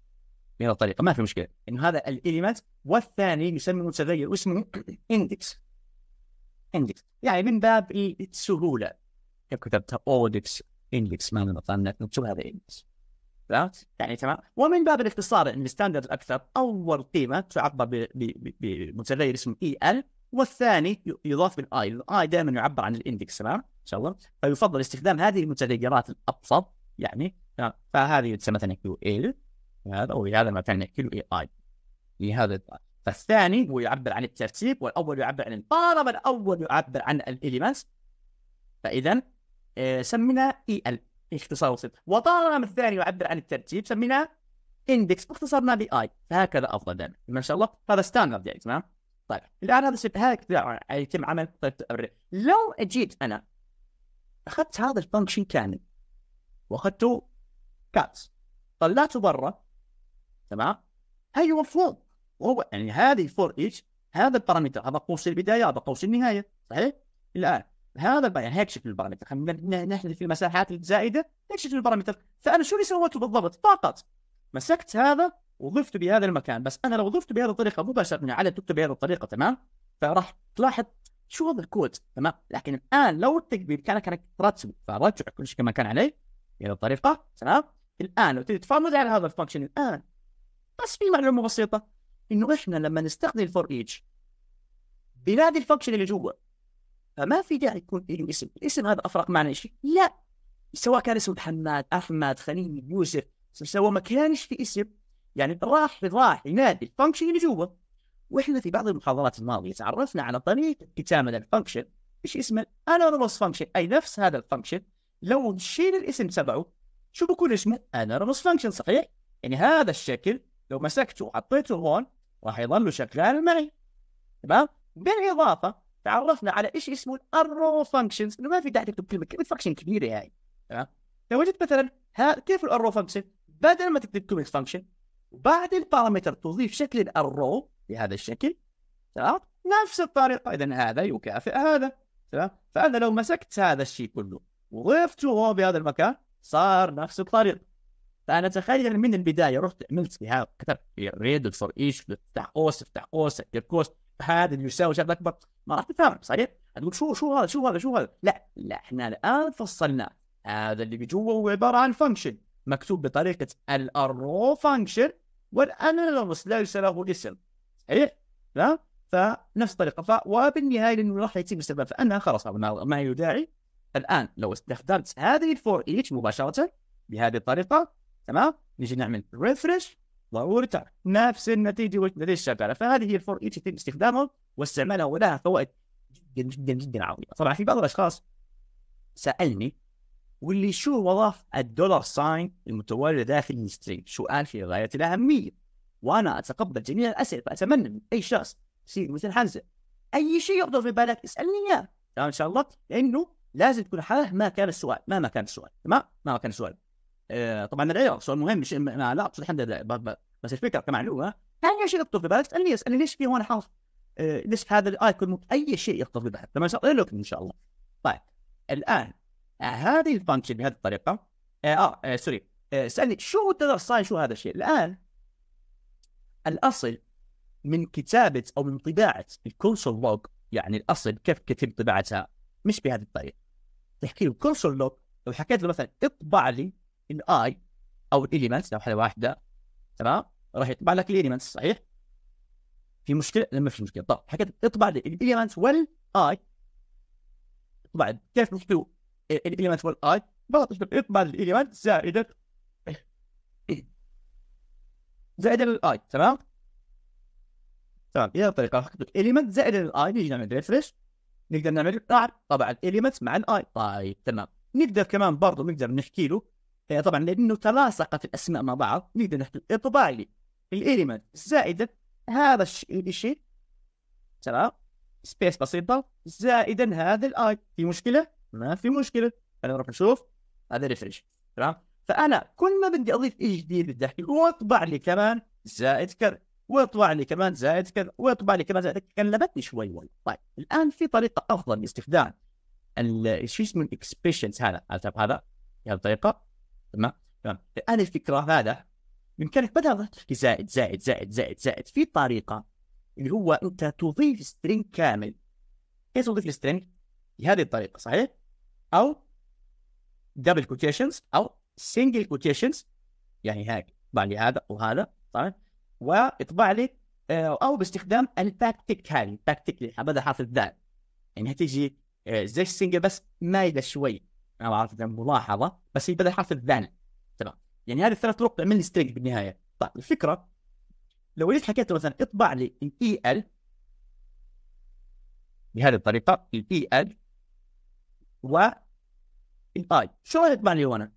[SPEAKER 1] بهذه الطريقه ما في مشكله انه هذا الاليمنت والثاني يسمى متغير اسمه اندكس اندكس يعني من باب السهوله كيف كتبتها اودكس اندكس ما نظن نكتب هذا اندكس يعني تمام ومن باب الاختصار ان الستاندرد الاكثر اول قيمه تعبر بمتغير اسمه اي ال والثاني يضاف بالاي الاي دائما يعبر عن الاندكس تمام ان شاء الله فيفضل استخدام هذه المتغيرات الابسط يعني فهذه تسمى مثلا كيو ال هذا هذا مثلا كيو اي اي لهذا فالثاني هو يعبر عن الترتيب والاول يعبر عن طالما الاول يعبر عن الاليمنتس فاذا آه، سمينا اي e ال اختصار بسيط وطالما الثاني يعبر عن الترتيب سميناه اندكس اختصرنا باي فهكذا افضل دائما ما شاء الله هذا ستاندرد يعني تمام طيب الان هذا هكذا يتم عمل لو اجيت انا اخذت هذا الفانكشن كامل واخذته كات طلعته برا تمام هي مفروض وهو يعني هذه فور ايتش هذا البارامتر هذا قوس البدايه هذا قوس النهايه صحيح؟ الان هذا يعني هيك شكل البارامتر نحن في المساحات الزائده هيك شكل البارامتر فانا شو اللي سويته بالضبط؟ فقط مسكت هذا وضفت بهذا المكان بس انا لو ضفت بهذه الطريقه مباشره من على تكتب بهذه الطريقه تمام فراح تلاحظ شو هذا الكود تمام لكن الان لو بامكانك انك ترتب فرجع كل شيء كما كان عليه بهذه الطريقه تمام الان لو تريد تفرمز على هذا الفانكشن الان بس في معلومه بسيطه انه احنا لما نستخدم الفور ايتش بنادي الفانكشن اللي جوا فما في داعي يكون له اسم، الاسم هذا افرق معنى شيء، لا سواء كان اسم محمد، احمد، خليل، يوسف، سواء ما كانش في اسم يعني راح راح ينادي الفانكشن اللي جوا واحنا في بعض المحاضرات الماضيه تعرفنا على طريقه كتابه الفانكشن ايش اسمه؟ انونيموس فانكشن اي نفس هذا الفانكشن لو نشيل الاسم تبعه شو بكون اسمه؟ انونيموس فانكشن صحيح؟ يعني هذا الشكل لو مسكته وحطيته هون راح يظل شكله معي تمام؟ بالاضافه تعرفنا على ايش اسمه الارو فانكشنز انه ما في داعي تكتب كلمه كلمه فانكشن كبيره هاي يعني. تمام؟ لو وجدت مثلا ها كيف الارو فانكشن؟ بدل ما تكتب كلمه فانكشن بعد البارامتر تضيف شكل الرو بهذا الشكل تمام نفس الطريقه اذا هذا يكافئ هذا تمام فانا لو مسكت هذا الشيء كله وضفته بهذا المكان صار نفس الطريقه فانا تخيل من البدايه رحت عملت في هذا كتبت في ريد فور ايش افتح قوس افتح قوس كوست قوس هذا اللي يساوي شكل اكبر ما راح تفهم صحيح؟ هتقول شو شو هذا شو هذا شو هذا لا لا احنا الان فصلنا هذا اللي بجوا هو عباره عن فانكشن مكتوب بطريقه الرو فانكشن والانالوس ليس له اسم صحيح؟ لا فنفس الطريقه ف وبالنهايه لانه راح يتم استخدام فانا خلاص ما هي داعي الان لو استخدمت هذه الفور ايتش مباشره بهذه الطريقه تمام نجي نعمل ريفرش ضروري نفس النتيجه والنتيجه شغاله فهذه هي الفور ايتش يتم استخدامها واستعمالها ولها فوائد جدا جدا جدا عظيمه طبعا في بعض الاشخاص سالني واللي شو وظف الدولار ساين المتواجد داخل الستريم سؤال في غايه الاهميه وانا اتقبل جميع الاسئله فاتمنى من اي شخص يصير مثل حمزه اي شيء يخطر في بالك اسالني اياه تمام ان شاء الله لانه لازم تكون حاله ما كان السؤال مهما كان السؤال تمام مهما كان السؤال آه طبعا العيار سؤال مهم مش لا اقصد الحمد لله بس الفكره كمعلومه اي شيء يخطر في بالك اسالني اسالني ليش في وانا حافظ آه ليش هذا الايكون اي شيء يخطر في بالك تمام ان شاء الله ان شاء الله طيب الان آه، هذه الفانكشن بهذه الطريقه اه, آه, آه سوري آه سالني شو الدولار ساين شو هذا الشيء الان الاصل من كتابه او من طباعه الكونسول لوج يعني الاصل كيف كتب طباعتها مش بهذه الطريقه تحكي له كونسول لوج لو حكيت له مثلا اطبع لي الاي او الاليمنتس لو حاله واحده تمام راح يطبع لك الاليمنتس صحيح في مشكله لما في مشكله طب حكيت اطبع لي الاليمنتس والاي طبعا كيف نحكي الإليمنت والآي بغطش بالإطبال الإليمنت زائدا إيه، زائدا الاي تمام تمام بهذه الطريقة راح الإليمنت زائدا الاي نيجي نعمل ريفرش نقدر نعمل طبعا الإليمنت مع الآي طيب تمام نقدر كمان برضو نقدر نحكي له طبعا لانه تلاصقت الاسماء مع بعض نقدر نحكي اطبع لي الاليمنت زائدا هذا الشيء تمام سبيس بسيطه زائدا هذا الاي في مشكله ما في مشكله خلينا نروح نشوف هذا ريفرش تمام فانا كل ما بدي اضيف ايش جديد بدي احكي واطبع لي كمان زائد كذا واطبع لي كمان زائد كذا واطبع لي كمان زائد كلمتني شوي والله طيب الان في طريقه افضل لاستخدام شو اسمه الاكسبريشنز هذا هذا بهذه الطريقه تمام تمام الان الفكره هذا بامكانك بدل تحكي زائد زائد زائد زائد زائد في طريقه اللي هو انت تضيف سترينج كامل كيف تضيف السترينج؟ بهذه الطريقه صحيح؟ او دبل كوتيشنز او سنجل كوتيشنز يعني هيك اطبع لي هذا وهذا طبعا واطبع لي آه، او باستخدام الباكتيك هاي الباكتيك اللي بدل حرف الذال يعني هتيجي آه، زي السنجل بس مايله شوي انا بعرف يعني ملاحظه بس هي بدل حرف الذال تمام يعني هذه الثلاث طرق تعمل لي سترينج بالنهايه طيب الفكره لو جيت حكيت مثلا اطبع لي الاي ال بهذه الطريقه الاي ال و اي شو راح يطبع لي وانا؟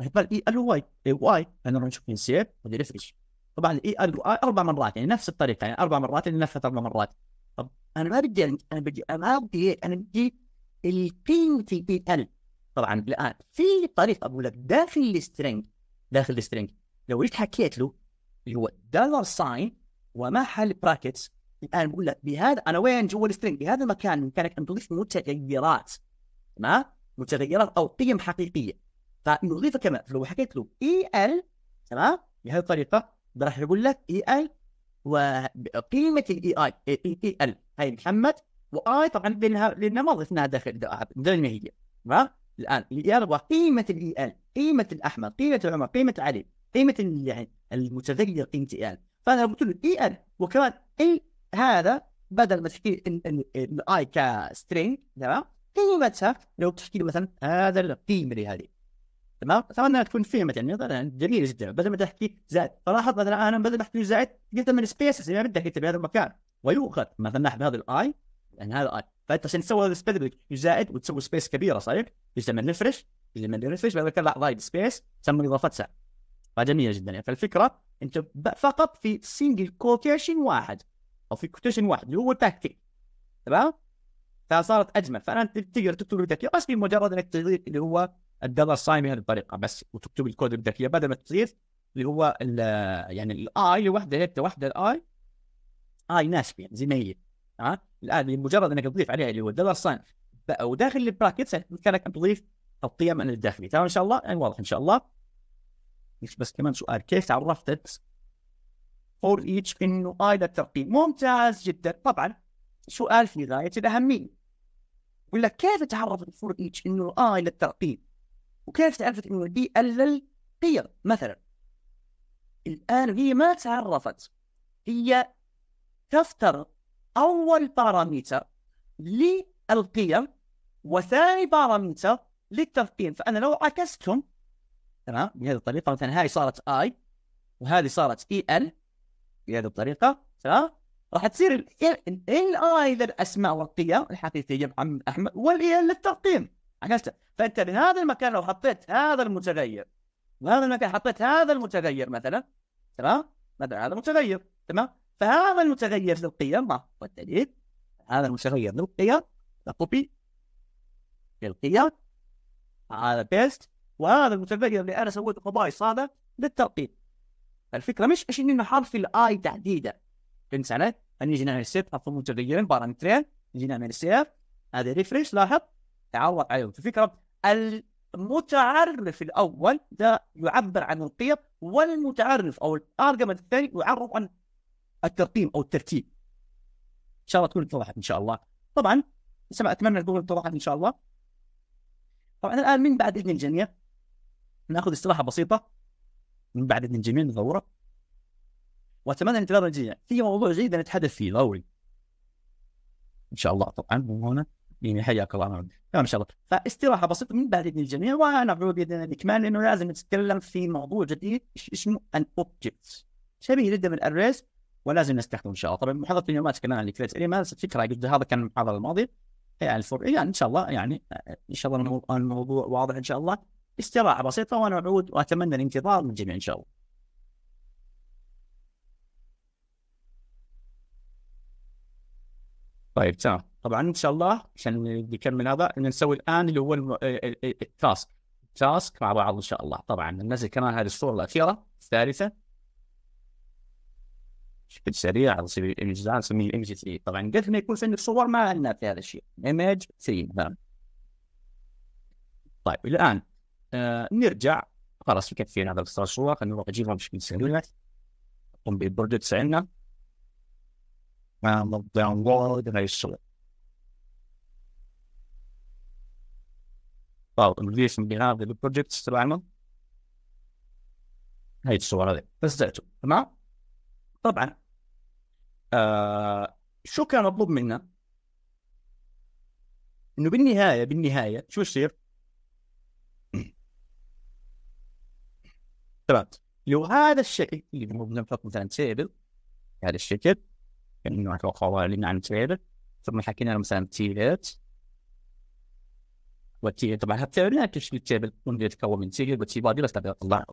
[SPEAKER 1] راح يطبع اي ال واي اي واي انا راح نشوف سيف ودي ريفرش طبعا اي ال واي اربع مرات يعني نفس الطريقه يعني اربع مرات اللي نفذت اربع مرات طب انا ما بدي انا بدي انا بدي انا بدي القيمتي بي ال e طبعا الان في طريقه اقول لك داخل السترنج داخل السترنج لو جيت حكيت له اللي هو دولار ساين ومحل براكتس الان بقول لك بهذا انا وين جوا السترنج بهذا المكان بامكانك ان تضيف متغيرات مع متغيرات او قيم حقيقيه فنضيف كما لو حكيت له اي ال تمام بهذه الطريقه راح يقول لك اي ال وقيمه الاي اي اي ال هاي محمد واي طبعا لانها لان ما ضفناها داخل داخل ما هي تمام الان الاي ال وقيمه الاي ال قيمه الاحمد قيمه عمر قيمه علي قيمه يعني المتغير قيمه اي ال فانا قلت له اي ال وكمان اي هذا بدل ما تحكي الاي كسترينج تمام قيمتها لو تحكي مثلا هذا القيمه لهذه تمام اتمنى تكون فهمت يعني مثلا جميل جدا بدل ما تحكي زائد فلاحظ مثلا انا بدل ما احكي زائد قلت من سبيسز يعني ما بدك انت بهذا المكان ويؤخذ مثلا نحو هذا الاي يعني هذا الاي فانت عشان تسوي هذا السبيس بدك زائد وتسوي سبيس كبيره صحيح؟ لما نفرش لما نفرش بعد كده لا ضايد سبيس تسمى اضافه سعر فجميله جدا يعني فالفكره انت فقط في سنجل كوتيشن واحد او في كوتيشن واحد اللي هو التاكتيك تمام؟ فصارت اجمل فانت تقدر تكتب بالذكيه بس بمجرد انك تضيف اللي هو الدولار ساين بهذه الطريقه بس وتكتب الكود بالذكيه بدل ما تضيف اللي هو يعني الاي لوحده هيك وحده الاي اي ناشفه زي ما هي ها الان بمجرد انك تضيف عليها اللي هو الدولار ساين وداخل البراكتس بامكانك ان تضيف القيم الداخليه تمام ان شاء الله يعني واضح ان شاء الله بس كمان سؤال كيف تعرفت فور ايتش انه اي للترقيم ممتاز جدا طبعا سؤال في غايه الاهميه يقول لك كيف تعرفت الفور ايتش انه I آه الى وكيف تعرفت انه دي الا القيم مثلا الان هي ما تعرفت هي تفترض اول باراميتر للقيم وثاني باراميتر للترقيم فانا لو عكستهم تمام بهذه الطريقه مثلا هاي صارت اي وهذه صارت اي e ال بهذه الطريقه تمام راح تصير ال اي للاسماء والقيم الحقيقيه محمد احمد والاي للترقيم عكست فانت من هذا المكان لو حطيت هذا المتغير وهذا المكان حطيت هذا المتغير مثلا تمام مثلا هذا متغير تمام فهذا المتغير للقيم ما هو الدليل هذا المتغير للقيم كوبي للقيم هذا بيست وهذا المتغير اللي انا سويته خبايص هذا للترقيم الفكره مش ايش انه حرف الاي تحديدا فهمت علي؟ اني جينا نعمل سيت افهم متغيرين بارامترين جينا نعمل سيف هذا ريفريش لاحظ تعوض عليهم فالفكره المتعرف الاول ده يعبر عن القيم والمتعرف او الارجمنت الثاني يعرف عن الترقيم او الترتيب ان شاء الله تكون اتضحت ان شاء الله طبعا سمع اتمنى تكون اتضحت ان شاء الله طبعا الان من بعد اذن الجميع ناخذ استراحه بسيطه من بعد اذن الجميع نظوره واتمنى الانتظار الجميع في موضوع جيد نتحدث فيه ضروري ان شاء الله طبعا هنا يعني حياك الله نعم،, نعم ان شاء الله فاستراحه بسيطه من بعد اذن الجميع ونعود باذن الاكمال لانه لازم نتكلم في موضوع جديد اسمه ان اوبجكت شبيه جدا من الريس ولازم نستخدمه ان شاء الله طبعا محاضره اليوم ما تكلمنا عن الكريت اليمنت فكره قد هذا كان المحاضره الماضيه يعني الفرع يعني ان شاء الله يعني ان شاء الله الموضوع واضح ان شاء الله استراحه بسيطه ونعود واتمنى الانتظار من الجميع ان شاء الله طيب تمام طبعا ان شاء الله عشان نكمل هذا نسوي الان اللي هو التاسك التاسك آه، آه، آه، مع بعض ان شاء الله طبعا ننزل كمان هذه الصوره الاخيره الثالثه بشكل سريع نسميه ايمج 3 طبعا قد ما يكون في عندك صور ما عندنا في هذا الشيء ايمج 3 طيب الان آه نرجع خلاص يكفينا هذا الصور خلينا نروح نجيبهم بشكل سريع نقوم بالبرودكتس عندنا and of download and I saw it. Well, reason behind the projects that I'm on. هاي الصورة هذه بس دعته تمام طبعا آه شو كان مطلوب منا انه بالنهاية بالنهاية شو يصير تمام لو هذا الشكل اللي بنحط مثلا تيبل هذا الشكل يعني واحد الأخرى اللي من عن التعرير ثم حكينا مثلا تي التيلات والتيلات طبعا هاد التعرير لا كيفاش التعرير تكون يتكون من تيلات بادي بس تبع الله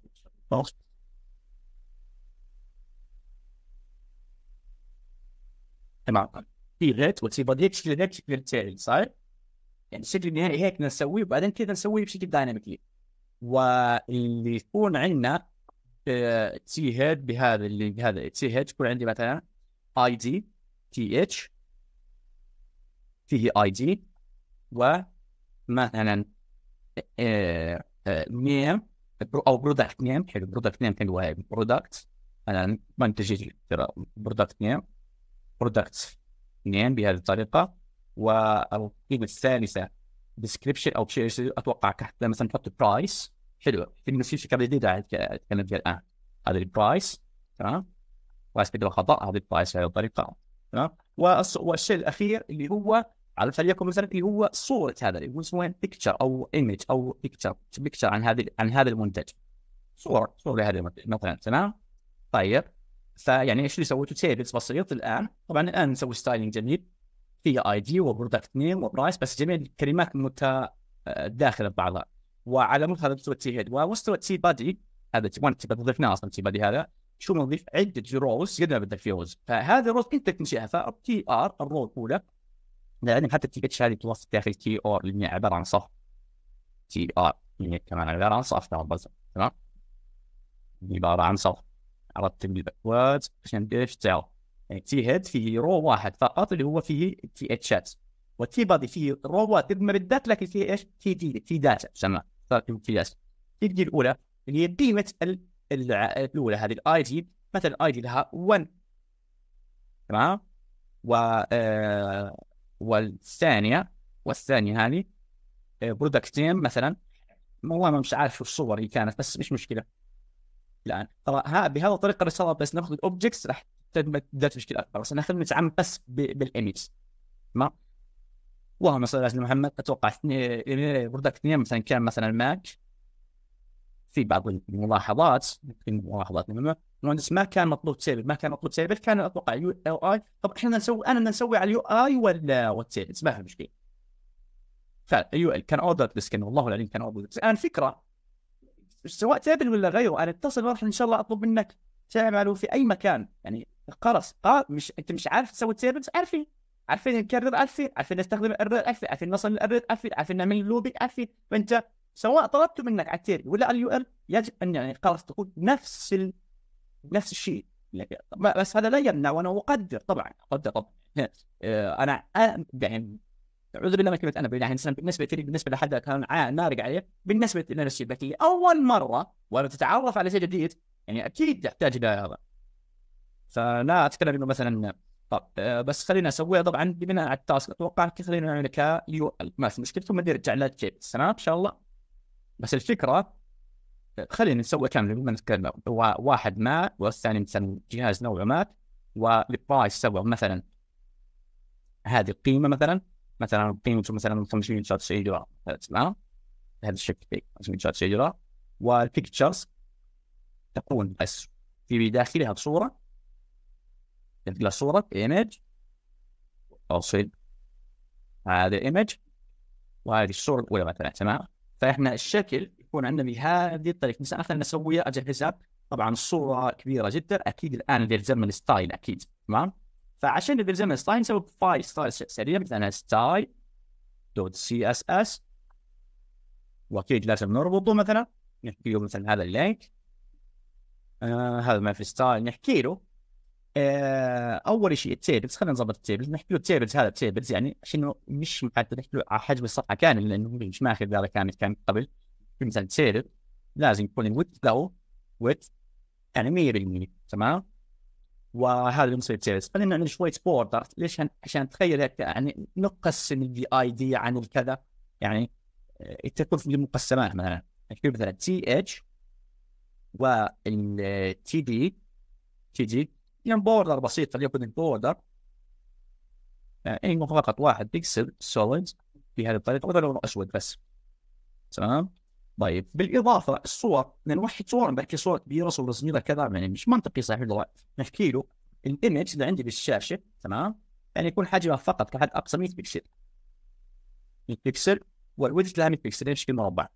[SPEAKER 1] تمام تي تيلات والتيبادي شكل هذاك شكل التعرير صحيح يعني الشكل النهائي هيك نسويه وبعدين كذا نسويه بشكل دايناميكي واللي يكون عندنا آه، تي اجتهاد بهذا اللي بهذا تي الاجتهاد تكون عندي مثلا id th فيه id ومثلا نيم او برودكت نيم حلو برودكت نيم حلوه هاي برودكت انا منتج برودكت نيم برودكت نيم بهذه الطريقه والقيمه الثالثه ديسكريبشن او شيء اتوقع كحتى مثلا نحط برايس حلو في النسيج كان جديد اتكلم فيها الان هذا البرايس تمام واستقبل الخطا هذه على هذه الطريقه تمام والشيء الاخير اللي هو على فليكن مثلا اللي هو صوره هذا اللي هو اسمه بيكتشر او ايمج او بيكتشر بيكتشر عن هذه عن هذا المنتج صوره صوره لهذا المنتج مثلا تمام طيب فيعني ايش اللي سويته تيبلز بسيط الان طبعا الان نسوي ستايلنج جميل في اي دي وبرودكت نيم وبرايس بس جميع الكلمات متداخله آه، ببعضها وعلى هذا مستوى تي هيد ومستوى تي بادي هذا وانت تضيفناه اصلا تي بادي هذا شو نضيف عده روز قد ما بدك فيها روز فهذه الروز انت تنشئها فالتي ار الرو الاولى لان حتى التي اتش هذه توصف داخل تي ار اللي هي عباره عن صف تي ار اللي هي كمان عباره عن صف تمام عباره عن صف عرفت الباكوات عشان ايش تعرف يعني تي هيد فيه رو واحد فقط اللي هو فيه تي اتشات والتي بادي فيه رو واحد ما بدك لكن فيه ايش تي دي تي داتا تسمى تي داتا تي دي الاولى اللي هي قيمه الاولى هذه الاي دي مثلا الاي دي لها 1 تمام و آه، والثانيه والثانيه هذه برودكت آه، نيم مثلا والله مش عارف شو الصور اللي كانت بس مش مشكله الان ترى بهذا الطريقه الرساله بس ناخذ الاوبجكتس راح تبدا مشكله اكبر بس نحن نتعامل بس بالايمج تمام اللهم صل على محمد اتوقع برودكت نيم آه، مثلا كان مثلا ماك في بعض الملاحظات يمكن ملاحظات نعم، المهندس ما كان مطلوب تيبل ما كان مطلوب تيبل كان اتوقع يو اي طب احنا نسوي انا نسوي على اليو اي ولا والتيبلز ما في مشكله فاليو ال كان اوردر بس كان والله العظيم كان اوردر بس الان فكره سواء تيبل ولا غيره انا اتصل واروح ان شاء الله اطلب منك تعمله في اي مكان يعني قرص قال آه، مش انت مش عارف تسوي تيبلز عارفين عارفين نكرر عارفين عارفين نستخدم الريل عارفين عارفين نصل الريل عارفين عارفين نعمل لوبي عارفين فانت سواء طلبت منك على التيري ولا على اليو ال يجب ان يعني خلاص تكون نفس ال... نفس الشيء بس هذا لا يمنع وانا اقدر طبعا اقدر طبعا آه، انا يعني اعوذ بالله من كلمه انا يعني بالنسبه لي بالنسبه لحد كان نارق عليه بالنسبه لنفسي اول مره وانا تتعرف على شيء جديد يعني اكيد يحتاج الى هذا فلا اتكلم انه مثلا طب آه، بس خلينا اسويها طبعا بناء على التاسك اتوقع خلينا نعمل كيو ال ما في مشكله ثم نرجع للتشيب السنه ان شاء الله بس الفكره خلينا نسوي كامل بما نتكلم هو واحد ما والثاني مثلا جهاز نوعه ما والبرايس سوى مثلا هذه القيمه مثلا مثلا قيمته مثلا 599 دولار تمام هذا الشكل فيه 599 دولار والبيكتشرز تكون بس في داخلها صوره داخلها صوره ايمج اوصل هذا ايمج وهذه الصوره الاولى مثلا تمام فاحنا الشكل يكون عندنا بهذه الطريقه مثلا خلينا اسويها اجهزها طبعا الصوره كبيره جدا اكيد الان بيلزمنا الستايل اكيد تمام فعشان بيلزمنا الستايل نسوي فايل ستايل سريع مثلا ستايل دوت سي اس اس واكيد لازم نربطه مثلا نحكي له مثلا هذا اللينك آه هذا ما في ستايل نحكي له آه، اول شيء التيبلز خلينا نظبط التيبلز نحكي له التيبلز هذا التيبلز يعني شنو مش حتى نحكي له على حجم الصفحه كامل لانه مش ماخذ هذا كامل كان قبل مثلا تيبل لازم يكون الويت ذو ويت يعني 100% تمام وهذا اللي بنصير تيبلز خلينا نعمل شويه بوردر ليش عشان تخيل هيك يعني نقسم الدي اي دي عن الكذا يعني آه، تكون في المقسمات مثلا نحكي مثلا تي اتش والتي دي تي دي يعني بوردر بسيط فليكن بوردر يعني إيه، فقط واحد بيكسل سوليد بهذه الطريقه وهذا لونه اسود بس تمام طيب بالاضافه الصور يعني نوحد صور بحكي صور كبيره صور صغيره كذا يعني مش منطقي صحيح الوضع نحكي له الايمج اللي عندي بالشاشه تمام يعني يكون حجمها فقط كحد اقصى 100 بكسل 100 بكسل والويدت لها 100 بكسل بشكل مربع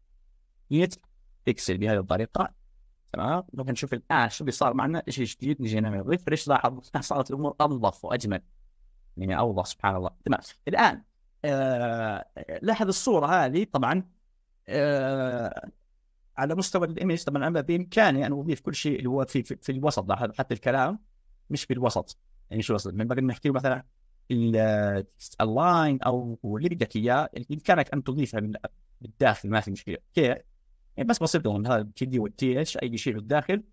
[SPEAKER 1] 100 بكسل بهذه الطريقه تمام ممكن نشوف الان شو اللي صار معنا شيء جديد نجي من ريفرش لاحظ صارت الامور انظف واجمل يعني اوضح سبحان الله تمام الان آه لاحظ الصوره هذه طبعا آه على مستوى الايمج طبعا انا بامكاني ان اضيف كل شيء اللي هو في, في, في الوسط لاحظ حتى الكلام مش في الوسط يعني شو وصل من بدل ما نحكي مثلا اللاين او اللي بدك اياه بامكانك ان تضيفها من الداخل ما في مشكله كيف؟ يعني بس بسيط لهم هذا التي دي والتي اتش اي شيء بالداخل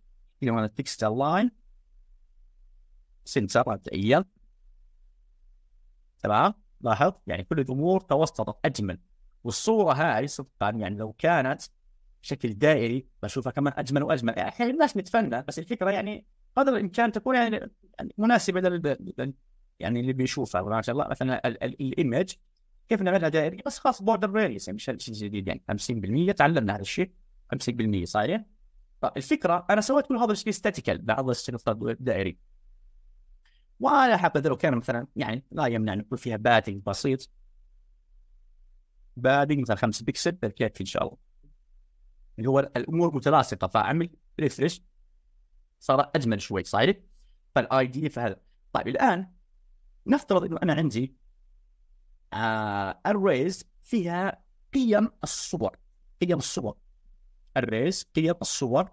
[SPEAKER 1] يقدرون على التكست لاين سنسر مبدئيا تمام لاحظ يعني كل الامور توسطت اجمل والصوره هاي صدقا يعني لو كانت بشكل دائري بشوفها كمان اجمل واجمل يعني احيانا الناس نتفنن بس الفكره يعني قدر الامكان تكون يعني, يعني مناسبه لل يعني اللي بيشوفها ما شاء الله مثلا الايمج كيف نعملها دائري بس خاص بوردر ريليس يعني مش شيء جديد يعني 50% تعلمنا هذا الشيء 50% صاير فالفكره انا سويت كل هذا الشيء ستاتيكال بعض الشيء دائري وانا حاب لو كان مثلا يعني لا يمنع نقول يكون فيها باتنج بسيط بادنج مثلا 5 بكسل بالكيف ان شاء الله اللي هو الامور متلاصقه فاعمل ريفرش صار اجمل شوي صاير دي فهذا طيب الان نفترض انه انا عندي آه الريز فيها قيم الصور قيم الصور الريز قيم الصور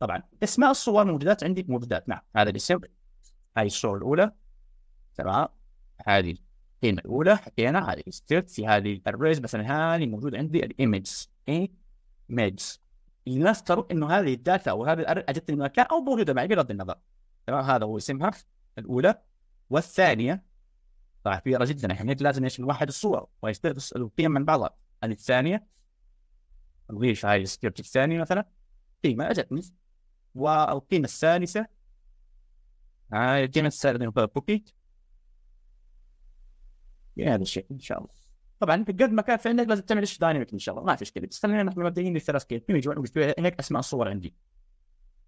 [SPEAKER 1] طبعا اسماء الصور موجودات عندي موجودات نعم هذا الاسم هذه الصورة الأولى تمام هذه القيمة الأولى حكينا هذه ستيت في هذه الريز مثلا هذه موجود عندي الايمج ايمج لنفترض انه هذه الداتا او هذه اجتني من مكان او موجوده معي بغض النظر تمام هذا هو اسمها الاولى والثانيه كبيره جدا احنا يعني هيك لازم ايش نوحد الصور ويستخلص القيم من بعضها الثانيه الغيش هاي السكريبت الثانيه مثلا قيمه اجتني والقيمه الثالثه هاي القيمه الثالثه بوكيت يعني هذا الشيء ان شاء الله طبعا قد ما كان في عندك لازم تعمل ايش دايناميك ان شاء الله ما في مشكله بس خلينا نحن مبدئين للثلاث كيف هيك اسماء الصور عندي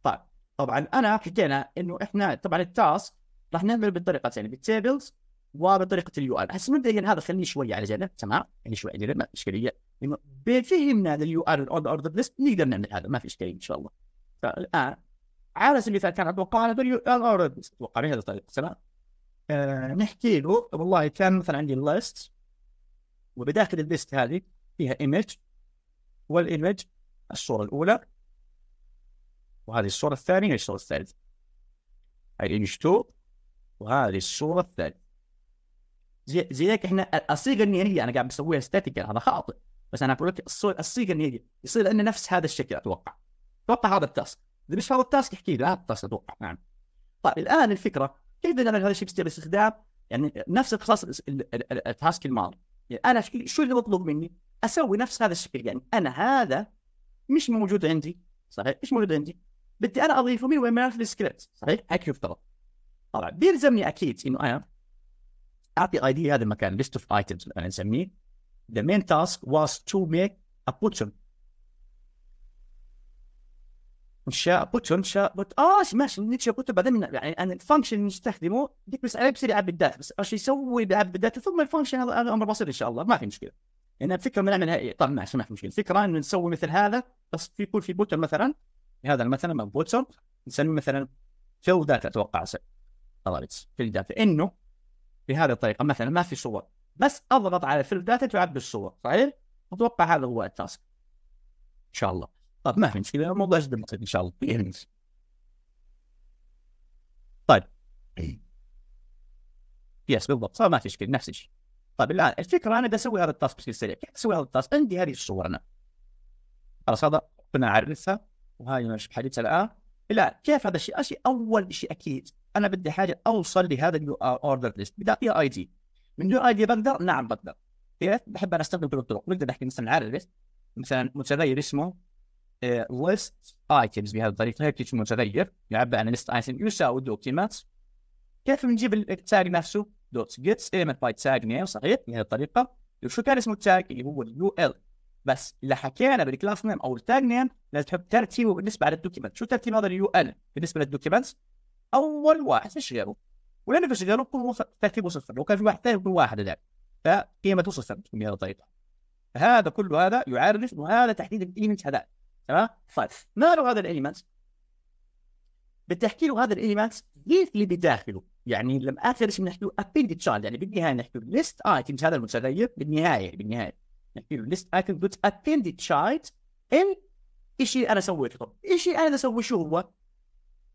[SPEAKER 1] طيب طبعا انا حكينا انه احنا طبعا التاسك راح نعمل بالطريقتين بالتيبلز وبطريقه اليو ار هسه مبدئيا هذا خليني شويه على جنب تمام يعني شويه على جنب اشكاليه بفهمنا لليو ار اوردر ليست نقدر نعمل هذا ما في اشكاليه ان شاء الله فالان على سبيل المثال كان اتوقع هذا اليو ار اوردر ليست اتوقع بهذه الطريقه تمام آه نحكي له والله كان مثلا عندي ليست وبداخل الليست هذه فيها ايمج والايمج الصوره الاولى وهذه الصوره الثانيه هي الصوره الثالثه هاي الايمج 2 وهذه الصوره الثالثه زي, زي هيك احنا الصيغه النهائيه انا قاعد بسويها ستاتيكال هذا خاطئ بس انا بقول لك الصيغه النهائيه يصير لنا نفس هذا الشكل اتوقع اتوقع هذا التاسك اذا مش هذا التاسك احكي لي هذا التاسك اتوقع نعم طيب الان الفكره كيف بدنا نعمل هذا الشيء باستخدام يعني نفس القصص التاسك الماضي يعني انا شو اللي مطلوب مني؟ اسوي نفس هذا الشكل يعني انا هذا مش موجود عندي صحيح مش موجود عندي بدي انا اضيفه من وين ما في السكريبت صحيح هيك يفترض طبعا بيلزمني اكيد انه انا اعطي اي دي هذا المكان ليست اوف ايتمز مثلا نسميه ذا مين تاسك واز تو ميك ا بوتشن انشاء بوتشن انشاء بوت اه ماشي ننشا بوتشن بعدين يعني انا الفانكشن اللي نستخدمه ديك بس بيصير يلعب بالداتا بس ايش يسوي بيلعب بالداتا ثم الفانكشن هذا امر بسيط ان شاء الله ما في مشكله يعني الفكره من نعمل طبعا ماشي ما في مشكله الفكره انه نسوي مثل هذا بس في يكون في بوتشن مثلا هذا مثلا بوتشن نسميه مثلا فيل داتا اتوقع الله فيل داتا انه بهذه الطريقه مثلا ما في صور بس اضغط على الفيلم داتا تعبي الصور صحيح؟ اتوقع هذا هو التاسك ان شاء الله طيب ما في مشكله الموضوع جدا بسيط ان شاء الله طيب يس بالضبط صار ما في مشكلة نفس الشيء طيب الان الفكره انا بدي اسوي هذا التاسك بشكل سريع كيف اسوي هذا التاسك؟ عندي هذه الصور انا خلاص هذا كنا نعرفها وهاي حديثها الان الان كيف هذا الشيء؟ اول شيء اكيد انا بدي حاجه اوصل لهذا اليو اوردر ليست بدي اعطيها اي دي من نيو اي دي بقدر نعم بقدر كيف بحب انا استخدم كل الطرق بقدر احكي مثلا على ليست مثلا متغير اسمه ليست آه، ايتمز بهذه الطريقه هيك اسمه متغير يعبى عن ليست ايتم يساوي دوت كيف بنجيب التاج نفسه دوت جيت ايمت باي تاج نيم صحيح بهذه الطريقه شو كان اسمه التاج اللي هو اليو ال بس اذا حكينا بالكلاس نيم او التاج نيم لازم تحط ترتيبه بالنسبه على الدوكيمنت شو ترتيب هذا اليو ال بالنسبه للدوكيمنت اول واحد فيش غيره ولان فاش قالوا كل ترتيبه صفر وكان في واحد ثاني كل واحد هذاك فقيمته صفر بهذه الطريقه هذا كله هذا يعرف هذا تحديد الاليمنت هذا تمام طيب ما له هذا الاليمنت بتحكي له هذا الاليمنت ضيف اللي بداخله يعني لما اخر شيء بنحكي له ابند تشايلد يعني بالنهايه نحكي له ليست ايتمز هذا المتغير بالنهايه بالنهايه نحكي له ليست ايتمز دوت ابند تشايلد ان شيء انا سويته طب شيء انا اسوي شو هو؟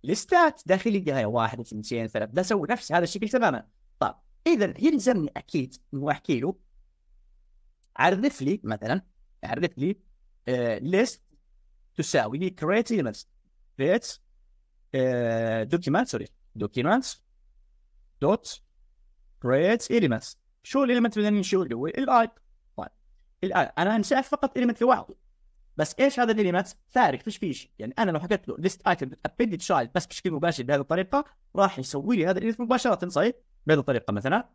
[SPEAKER 1] الستات داخليه واحد اثنتين ثلاث بدي اسوي نفس هذا الشكل تماما طيب اذا يلزمني اكيد انه احكي له عرف لي مثلا عرف لي ليست آه، تساوي لي create elements create دوكيمنت سوري دوكيمنت دوت create elements شو الاليمنت اللي بدنا نشوف اللي هو الاي طيب الاي انا مسافر فقط اليمنت لوحده بس ايش هذا الاليمنت ثارك فيش فيش يعني انا لو حكيت له ليست ايتم ابند تشايلد بس بشكل مباشر بهذه الطريقه راح يسوي لي هذا الاليمنت مباشره صحيح بهذه الطريقه مثلا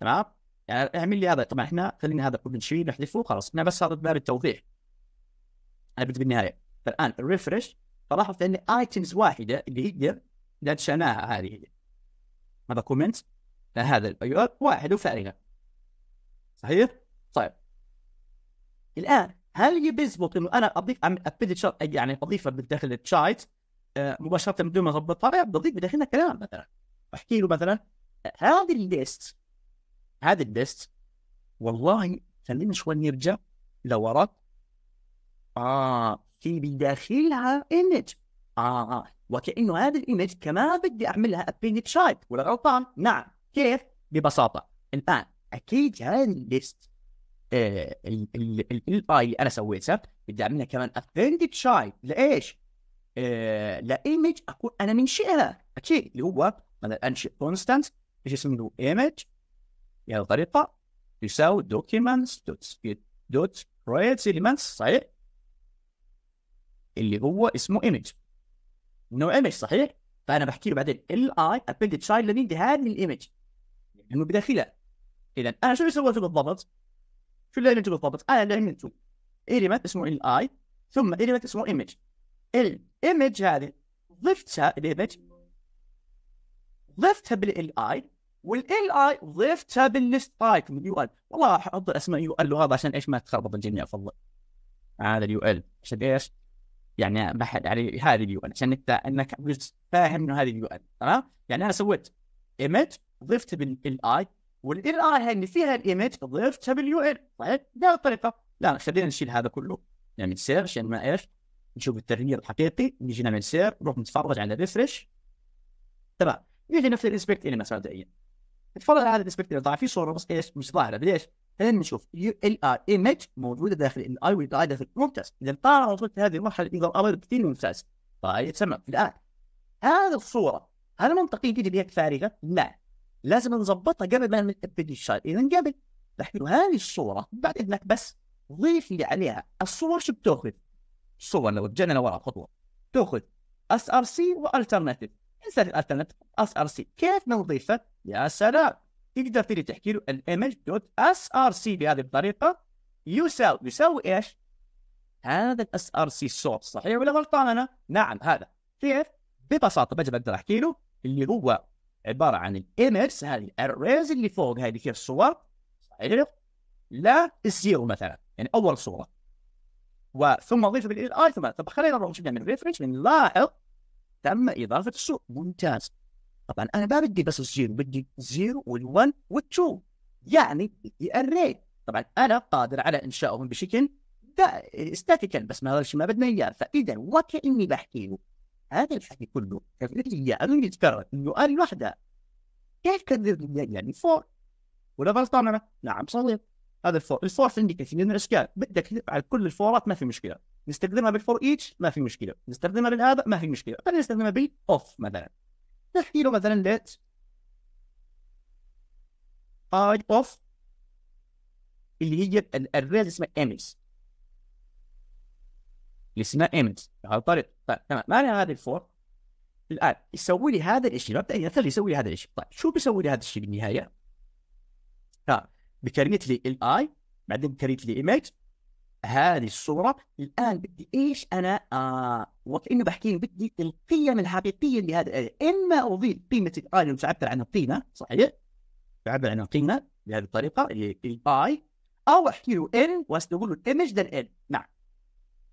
[SPEAKER 1] تمام يعني اعمل لي هذا طبعا احنا خلينا هذا كله نشيل نحذفه خلاص احنا بس هذا باب التوضيح انا بدي بالنهايه فالان الريفرش فلاحظت ان ايتمز واحده اللي يقدر دشناها هذه هي هذا كومنت لهذا واحد وفارغه صحيح؟ طيب الان هل يزبط انه انا اضيف اعمل ابديت شارت يعني اضيفه بالداخل التشايت آه، مباشره بدون ما اظبطها بضيف بداخلنا كلام مثلا احكي له مثلا هذه الليست هذه الليست والله خلينا شوي نرجع لورا اه في بداخلها ايمج اه وكانه هذا الايمج كمان بدي اعمل لها ابينت شايب ولا غلطان نعم كيف ببساطه الان اكيد هذه الليست آه، ال اي اللي انا سويتها بدي اعملها كمان افندد شايب لايش؟ آه، لايمج اكون انا منشئها اكيد اللي هو انا انشئ كونستانت ايش اسمه ايمج بهذه الطريقه يساوي دوكيمنتس دوت سبيد دوت رايت اليمنتس صحيح؟ اللي هو اسمه ايمج انه ايمج صحيح؟ فانا بحكي له بعدين ال اي ابندد شايلد لدي هذه الايمج لانه بداخلها اذا انا شو سويت بالضبط؟ شو اللي نجيب بالضبط؟ انا آه، اللي الاليمنت اليمنت اسمه ال اي ثم اليمنت اسمه ايمج الايمج هذه ضفتها الايمج ضفتها بالال اي والال اي ضفتها بالليست تايب من اليو ال والله راح احط اسماء يو ال وهذا عشان ايش ما تخربط الجميع افضل هذا اليو ال عشان ايش؟ يعني ما حد يعني هذه اليو ال عشان انت انك فاهم انه هذه اليو ال تمام؟ يعني انا سويت ايمج ضفت بالاي والال ار هاي اللي فيها الايمج ضفتها باليو ال طيب بهذه الطريقه لا خلينا نشيل هذا كله نعمل سيرش يعني ما ايش نشوف التغيير الحقيقي نجي نعمل سير نروح نتفرج على ريفرش تمام يجي نفس الانسبكت اللي مبدئيا نتفرج على هذا الانسبكت اللي طالع فيه صوره بس ايش مش ظاهره ليش؟ خلينا نشوف يو ال ار ايمج موجوده داخل ال اي والاي داخل ممتاز اذا طالع وصلت هذه المرحله تقدر ابيض كثير ممتاز طيب تمام الان هذه الصوره هل منطقيا تجي بها فارغه؟ لا لازم نظبطها قبل ما نثبت الشايب اذا قبل نحمل هذه الصوره بعد اذنك بس ضيف لي عليها الصور شو بتاخذ؟ الصور لو رجعنا لورا خطوه تاخذ اس ار سي والترناتيف انسى الالترناتيف اس ار سي كيف نضيفه؟ يا سلام تقدر تيجي تحكي له الايمج دوت اس ار سي بهذه الطريقه يساوي يساوي ايش؟ هذا الاس ار سي صوت صحيح ولا غلطان انا؟ نعم هذا كيف؟ ببساطه بجي بقدر احكي له اللي هو عباره عن الايمجز هذه الريز اللي فوق هذه كيف الصور صحيح لا الزيرو مثلا يعني اول صوره وثم اضيف بالاي اي ثم طب خلينا نروح نشوف من ريفرنس بنلاحظ تم اضافه الصور ممتاز طبعا انا ما بدي بس الزيرو بدي الزيرو وال1 وال2 يعني بدي الري طبعا انا قادر على انشائهم بشكل استاتيكال بس ما هذا الشيء ما بدنا اياه فاذا وكاني بحكي له هذا الحكي كله كيف هي اياه يتكرر انه آلة واحدة كيف كرر يعني فور ولا غلطان انا نعم صغير هذا الفور في عندي كثير من الاشكال بدك على كل الفورات ما في مشكله نستخدمها بالفور ايتش ما في مشكله نستخدمها بالهذا ما في مشكله خلينا نستخدمها اوف مثلا نحكي له مثلا ليت اي اوف اللي هي الريز اسمها امس اللي اسمها امس على الطريق طيب تمام ما هذه الفور الان يسوي لي هذا الشيء مبدئيا يظل يسوي لي هذا الشيء طيب شو بيسوي لي هذا الشيء بالنهايه؟ ها بكريت لي الاي بعدين كريت لي ايمج هذه الصوره الان بدي ايش انا آه وكانه بحكي بدي القيم الحقيقيه لهذا اما اضيف قيمه الاي اللي تعبر عنها قيمه صحيح؟ تعبر عنها قيمه بهذه الطريقه اللي هي الاي او احكي له ان واقول له الايمج ذا ان نعم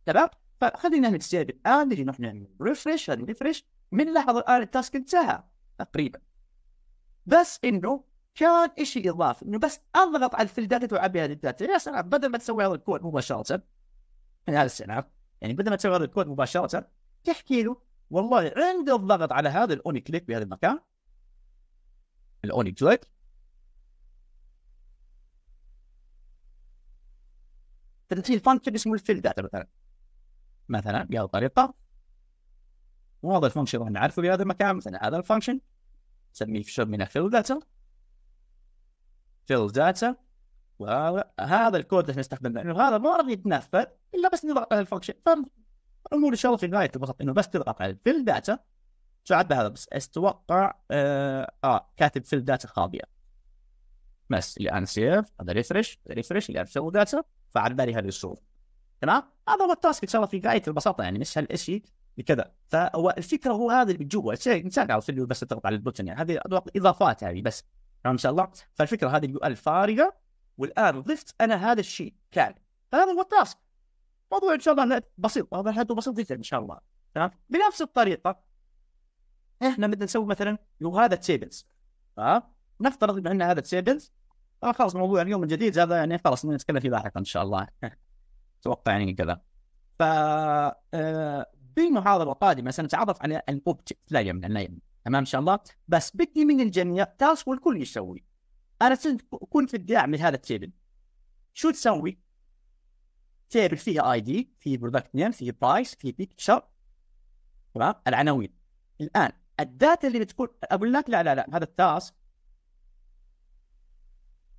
[SPEAKER 1] تمام فخلينا نستعد الان نجي نروح نعمل ريفرش ريفرش من لحظه الان التاسك انتهى تقريبا بس انه كان شيء اضافي انه بس اضغط على الفيلد داتا تعبي هذه الداتا يا سلام بدل ما تسوي هذا الكود مباشره من يعني هذا السلام يعني بدل ما تسوي هذا الكود مباشره تحكي له والله عند الضغط على هذا الاوني كليك بهذا المكان الاوني كليك تدخل فانكشن اسمه الفيل داتا مثلا مثلا بهذه الطريقه وهذا الفانكشن راح نعرفه بهذا المكان مثلا هذا الفانكشن نسميه في من fill data fill data وهذا الكود اللي نستخدمه لانه هذا ما راح يتنفذ الا بس نضغط على الفانكشن فالامور ان شاء الله في غايه البسط انه بس تضغط على fill data بعد بهذا بس اتوقع آه, اه كاتب fill data خاطئه بس الان سيف هذا ريفرش ريفرش الان fill data فعد بالي هذه الصوره تمام هذا هو التاسك ان شاء الله في غايه البساطه يعني مش هالشيء بكذا، فهو الفكره هو هذا اللي بتجوا الانسان عارف اللي بس تضغط على البوتن يعني هذه اضافات هذه يعني بس ان شاء الله فالفكره هذه اليو ال فارغه والان ضفت انا هذا الشيء كان فهذا هو التاسك موضوع ان شاء الله بسيط هذا حده بسيط جدا ان شاء الله تمام بنفس الطريقه احنا بدنا نسوي مثلا هذا تيبلز تمام نفترض ان هذا تيبلز آه، خلاص موضوع اليوم الجديد هذا يعني خلاص نتكلم فيه لاحقا ان شاء الله اتوقع يعني كذا ف بالمحاضره آه، القادمه سنتعرف على الاوبجكت لا يمنع لا يمنع تمام ان شاء الله بس بدي من الجميع تاسك والكل يسوي انا كنت في الدعم من هذا التيبل شو تسوي؟ تيبل فيها اي دي فيه برودكت نيم فيه برايس فيه بيكتشر تمام العناوين الان الداتا اللي بتكون اقول لك لا لا لا هذا التاسك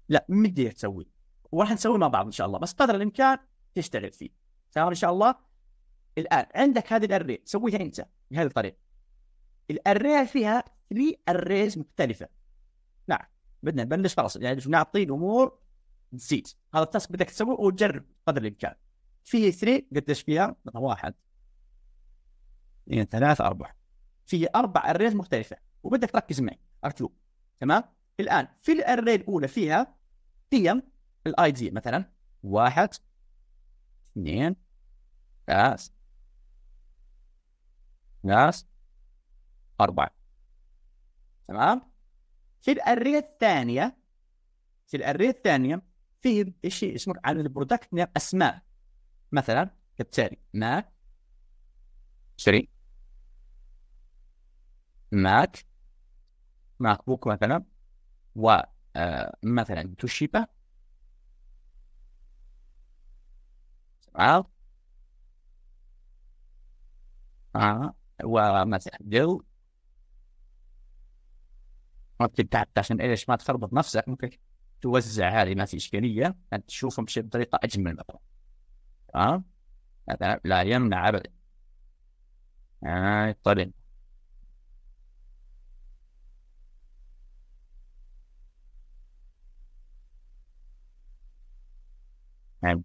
[SPEAKER 1] لا مدي تسوي وراح نسوي مع بعض ان شاء الله بس قدر الامكان تشتغل فيه تمام ان شاء الله الان عندك هذه الاري سويها انت بهذه الطريقه الاري فيها 3 اريز مختلفه نعم بدنا نبلش خلاص يعني نعطي الامور نسيت هذا التاسك بدك تسويه وتجرب قدر الامكان فيه 3 قديش فيها؟ واحد اثنين يعني ثلاثة أربعة فيه أربع أريز مختلفة وبدك تركز معي أرجوك تمام الآن في الأري الأولى فيها قيم الاي دي مثلا واحد اثنين ثلاث ناس أربعة تمام في الأرية الثانية في الأرية الثانية فيه شيء اسمه عن البرودكت من أسماء مثلا كالتالي ماك شري ماك ماك بوك مثلا و مثلا توشيبا آه آه ومسح جو ممكن تحت عشان ايش ما تخربط نفسك ممكن توزع هذه ما في اشكاليه انت تشوفهم بطريقه اجمل مثلا آه هذا لا يمنع ابدا آه طبعا يعني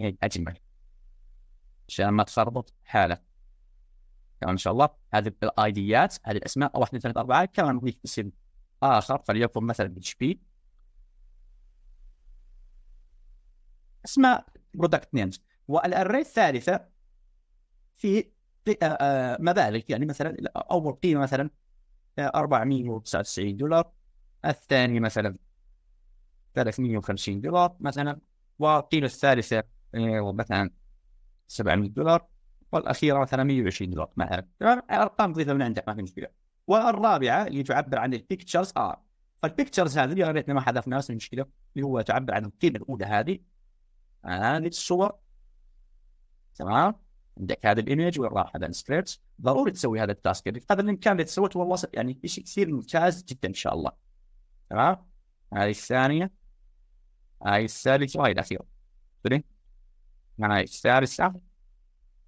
[SPEAKER 1] اجمل عشان ما تخربط حالك ان شاء الله هذه بالايديات هذه الاسماء 1 2 3 4 كمان نضيف اسم اخر فليكن مثلا اتش بي اسماء برودكت نيمز والاري الثالثه في آه، آه، مبالغ يعني مثلا اول قيمه مثلا 499 آه، دولار الثاني مثلا 350 دولار مثلا والقيمه الثالثه إيه، مثلا 700 دولار والاخيره مثلا 120 دولار مثلا ارقام تضيفها من عندك ما في مشكله والرابعه اللي تعبر عن البيكتشرز ار فالبيكتشرز هذه اللي ريتنا ما حذفناها نفس مشكله اللي هو تعبر عن القيمه الاولى هذه هذه الصور تمام عندك هذا الايمج وراح هذا السكريبت ضروري تسوي هذا التاسك يعني قدر الامكان اللي سويته والله يعني شيء كثير ممتاز جدا ان شاء الله تمام هذه الثانيه هاي الثالثه وهاي الاخيره Nice. That is that.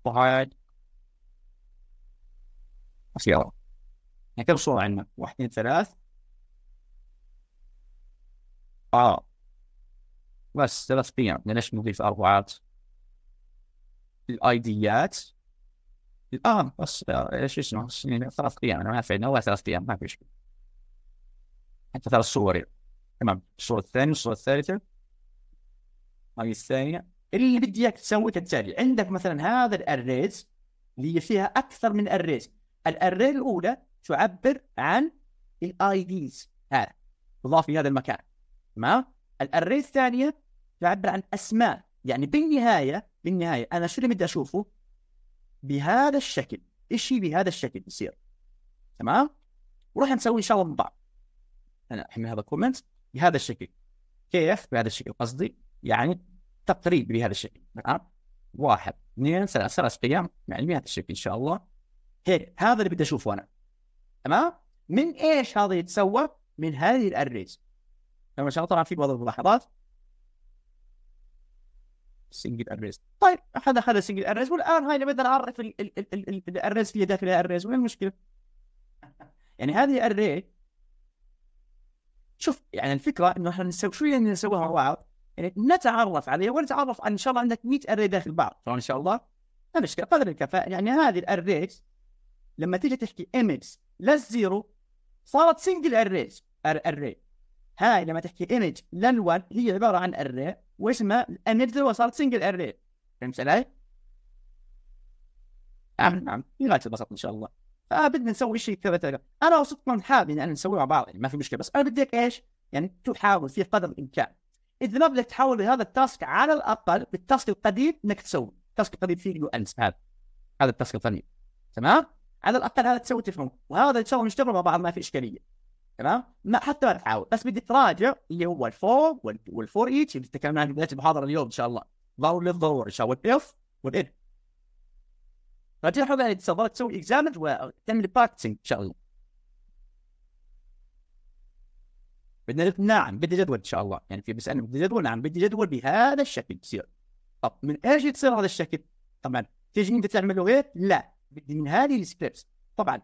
[SPEAKER 1] واحد يلا يعني كم صورة عندنا؟ واحد اثنين ثلاث آه بس ثلاث قيم ليش نضيف أربعات؟ الأيديات اه بس ايش اسمه ثلاث قيم أنا ما فعلنا ولا ثلاث قيم ما في مشكلة حتى ثلاث صور تمام الصورة الثانية والصورة الثالثة هذه الثانية اللي بدي اياك تسويه كالتالي عندك مثلا هذا الاريز اللي هي فيها اكثر من اريز الاري الاولى تعبر عن الاي ديز هذا تضاف في هذا المكان تمام الاري الثانيه تعبر عن اسماء يعني بالنهايه بالنهايه انا شو اللي بدي اشوفه بهذا الشكل شيء بهذا الشكل يصير تمام وراح نسوي ان شاء الله مع بعض انا احمل هذا كومنت بهذا الشكل كيف بهذا الشكل قصدي يعني تقريب بهذا الشكل نعم واحد اثنين ثلاث ثلاث ايام يعني بهذا الشكل ان شاء الله هيك هذا اللي بدي اشوفه انا تمام من ايش هذا يتسوى؟ من هذه الاريز لما شاء الله طبعا في بعض الملاحظات سنجل اريز طيب هذا هذا سنجل اريز والان هاي بدنا نعرف الاريز اللي داخل اريز وين المشكله؟ <laughs> يعني هذه الاري شوف يعني الفكره انه احنا نسوي شو يعني نسويها مع بعض يعني نتعرف عليه ونتعرف ان شاء الله عندك 100 اري داخل بعض ان شاء الله نمشي قدر الكفاءه يعني هذه الاريز لما تيجي تحكي ايمج للزيرو صارت سنجل اريز اري هاي لما تحكي ايمج لل1 هي عباره عن اري واسمها ايمج صارت سنجل اري فهمت علي؟ نعم نعم في غايه البساطه ان شاء الله فبدنا نسوي شيء كذا كذا انا وصدق حابب ان نسويه مع بعض يعني ما في مشكله بس انا بديك ايش؟ يعني تحاول في قدر الامكان اذا ما بدك تحول هذا التاسك على الاقل بالتاسك القديم انك تسوي التاسك القديم فيه يو انس هذا هذا التاسك القديم تمام على الاقل هذا تسوي تفهم وهذا ان شاء الله نشتغل مع بعض ما في اشكاليه تمام ما حتى ما تحاول بس بدي تراجع اللي هو الفور والفور ايتش اللي تكلمنا عنه بدايه المحاضره اليوم ان شاء الله ضروري للضروره ان شاء الله والاف والان راجعهم يعني تسوي اكزامن وتعمل براكتسنج ان شاء الله بدنا جدول نعم بدي جدول ان شاء الله يعني في بيسالني بدي جدول نعم بدي جدول بهذا الشكل بصير طب من ايش تصير هذا الشكل؟ طبعا تيجي انت تعمل له لا بدي من هذه السكريبتس طبعا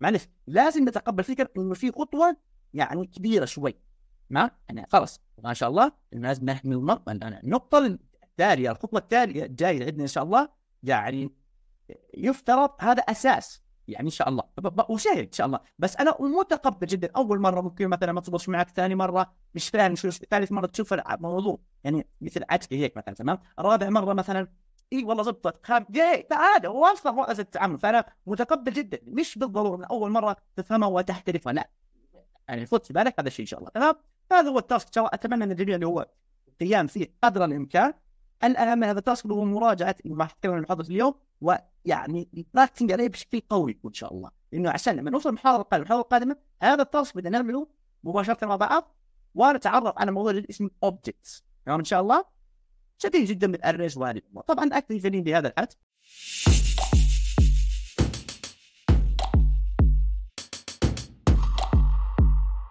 [SPEAKER 1] معلش لازم نتقبل فكره انه في خطوه يعني كبيره شوي ما انا يعني خلص ما شاء الله لازم نحمل النقطه التاليه الخطوه التاليه الجايه عندنا ان شاء الله يعني يفترض هذا اساس يعني ان شاء الله وشاهد ان شاء الله بس انا متقبل جدا اول مره ممكن مثلا ما تظبطش معك ثاني مره مش فاهم شو ثالث مره تشوف الموضوع يعني مثل عتقي هيك مثلا تمام رابع مره مثلا اي والله زبطت خام هذا إيه، هو اصلا رؤساء التعامل فانا متقبل جدا مش بالضروره من اول مره تفهمها وتحترفها لا يعني فوت في بالك هذا الشيء ان شاء الله تمام هذا هو التاسك اتمنى ان الجميع اللي هو القيام فيه قدر الامكان الاهم هذا التاسك هو مراجعه المحتوى المحاضره اليوم ويعني البراكتنج عليه بشكل قوي ان شاء الله لانه عشان لما نوصل المحاضره القادمه المحاضره القادمه هذا التاسك بدنا نعمله مباشره مع بعض ونتعرف على موضوع اللي اسمه اوبجكتس تمام ان شاء الله شديد جدا من الاريز وهذه الامور طبعا اكثر دليل بهذا الحد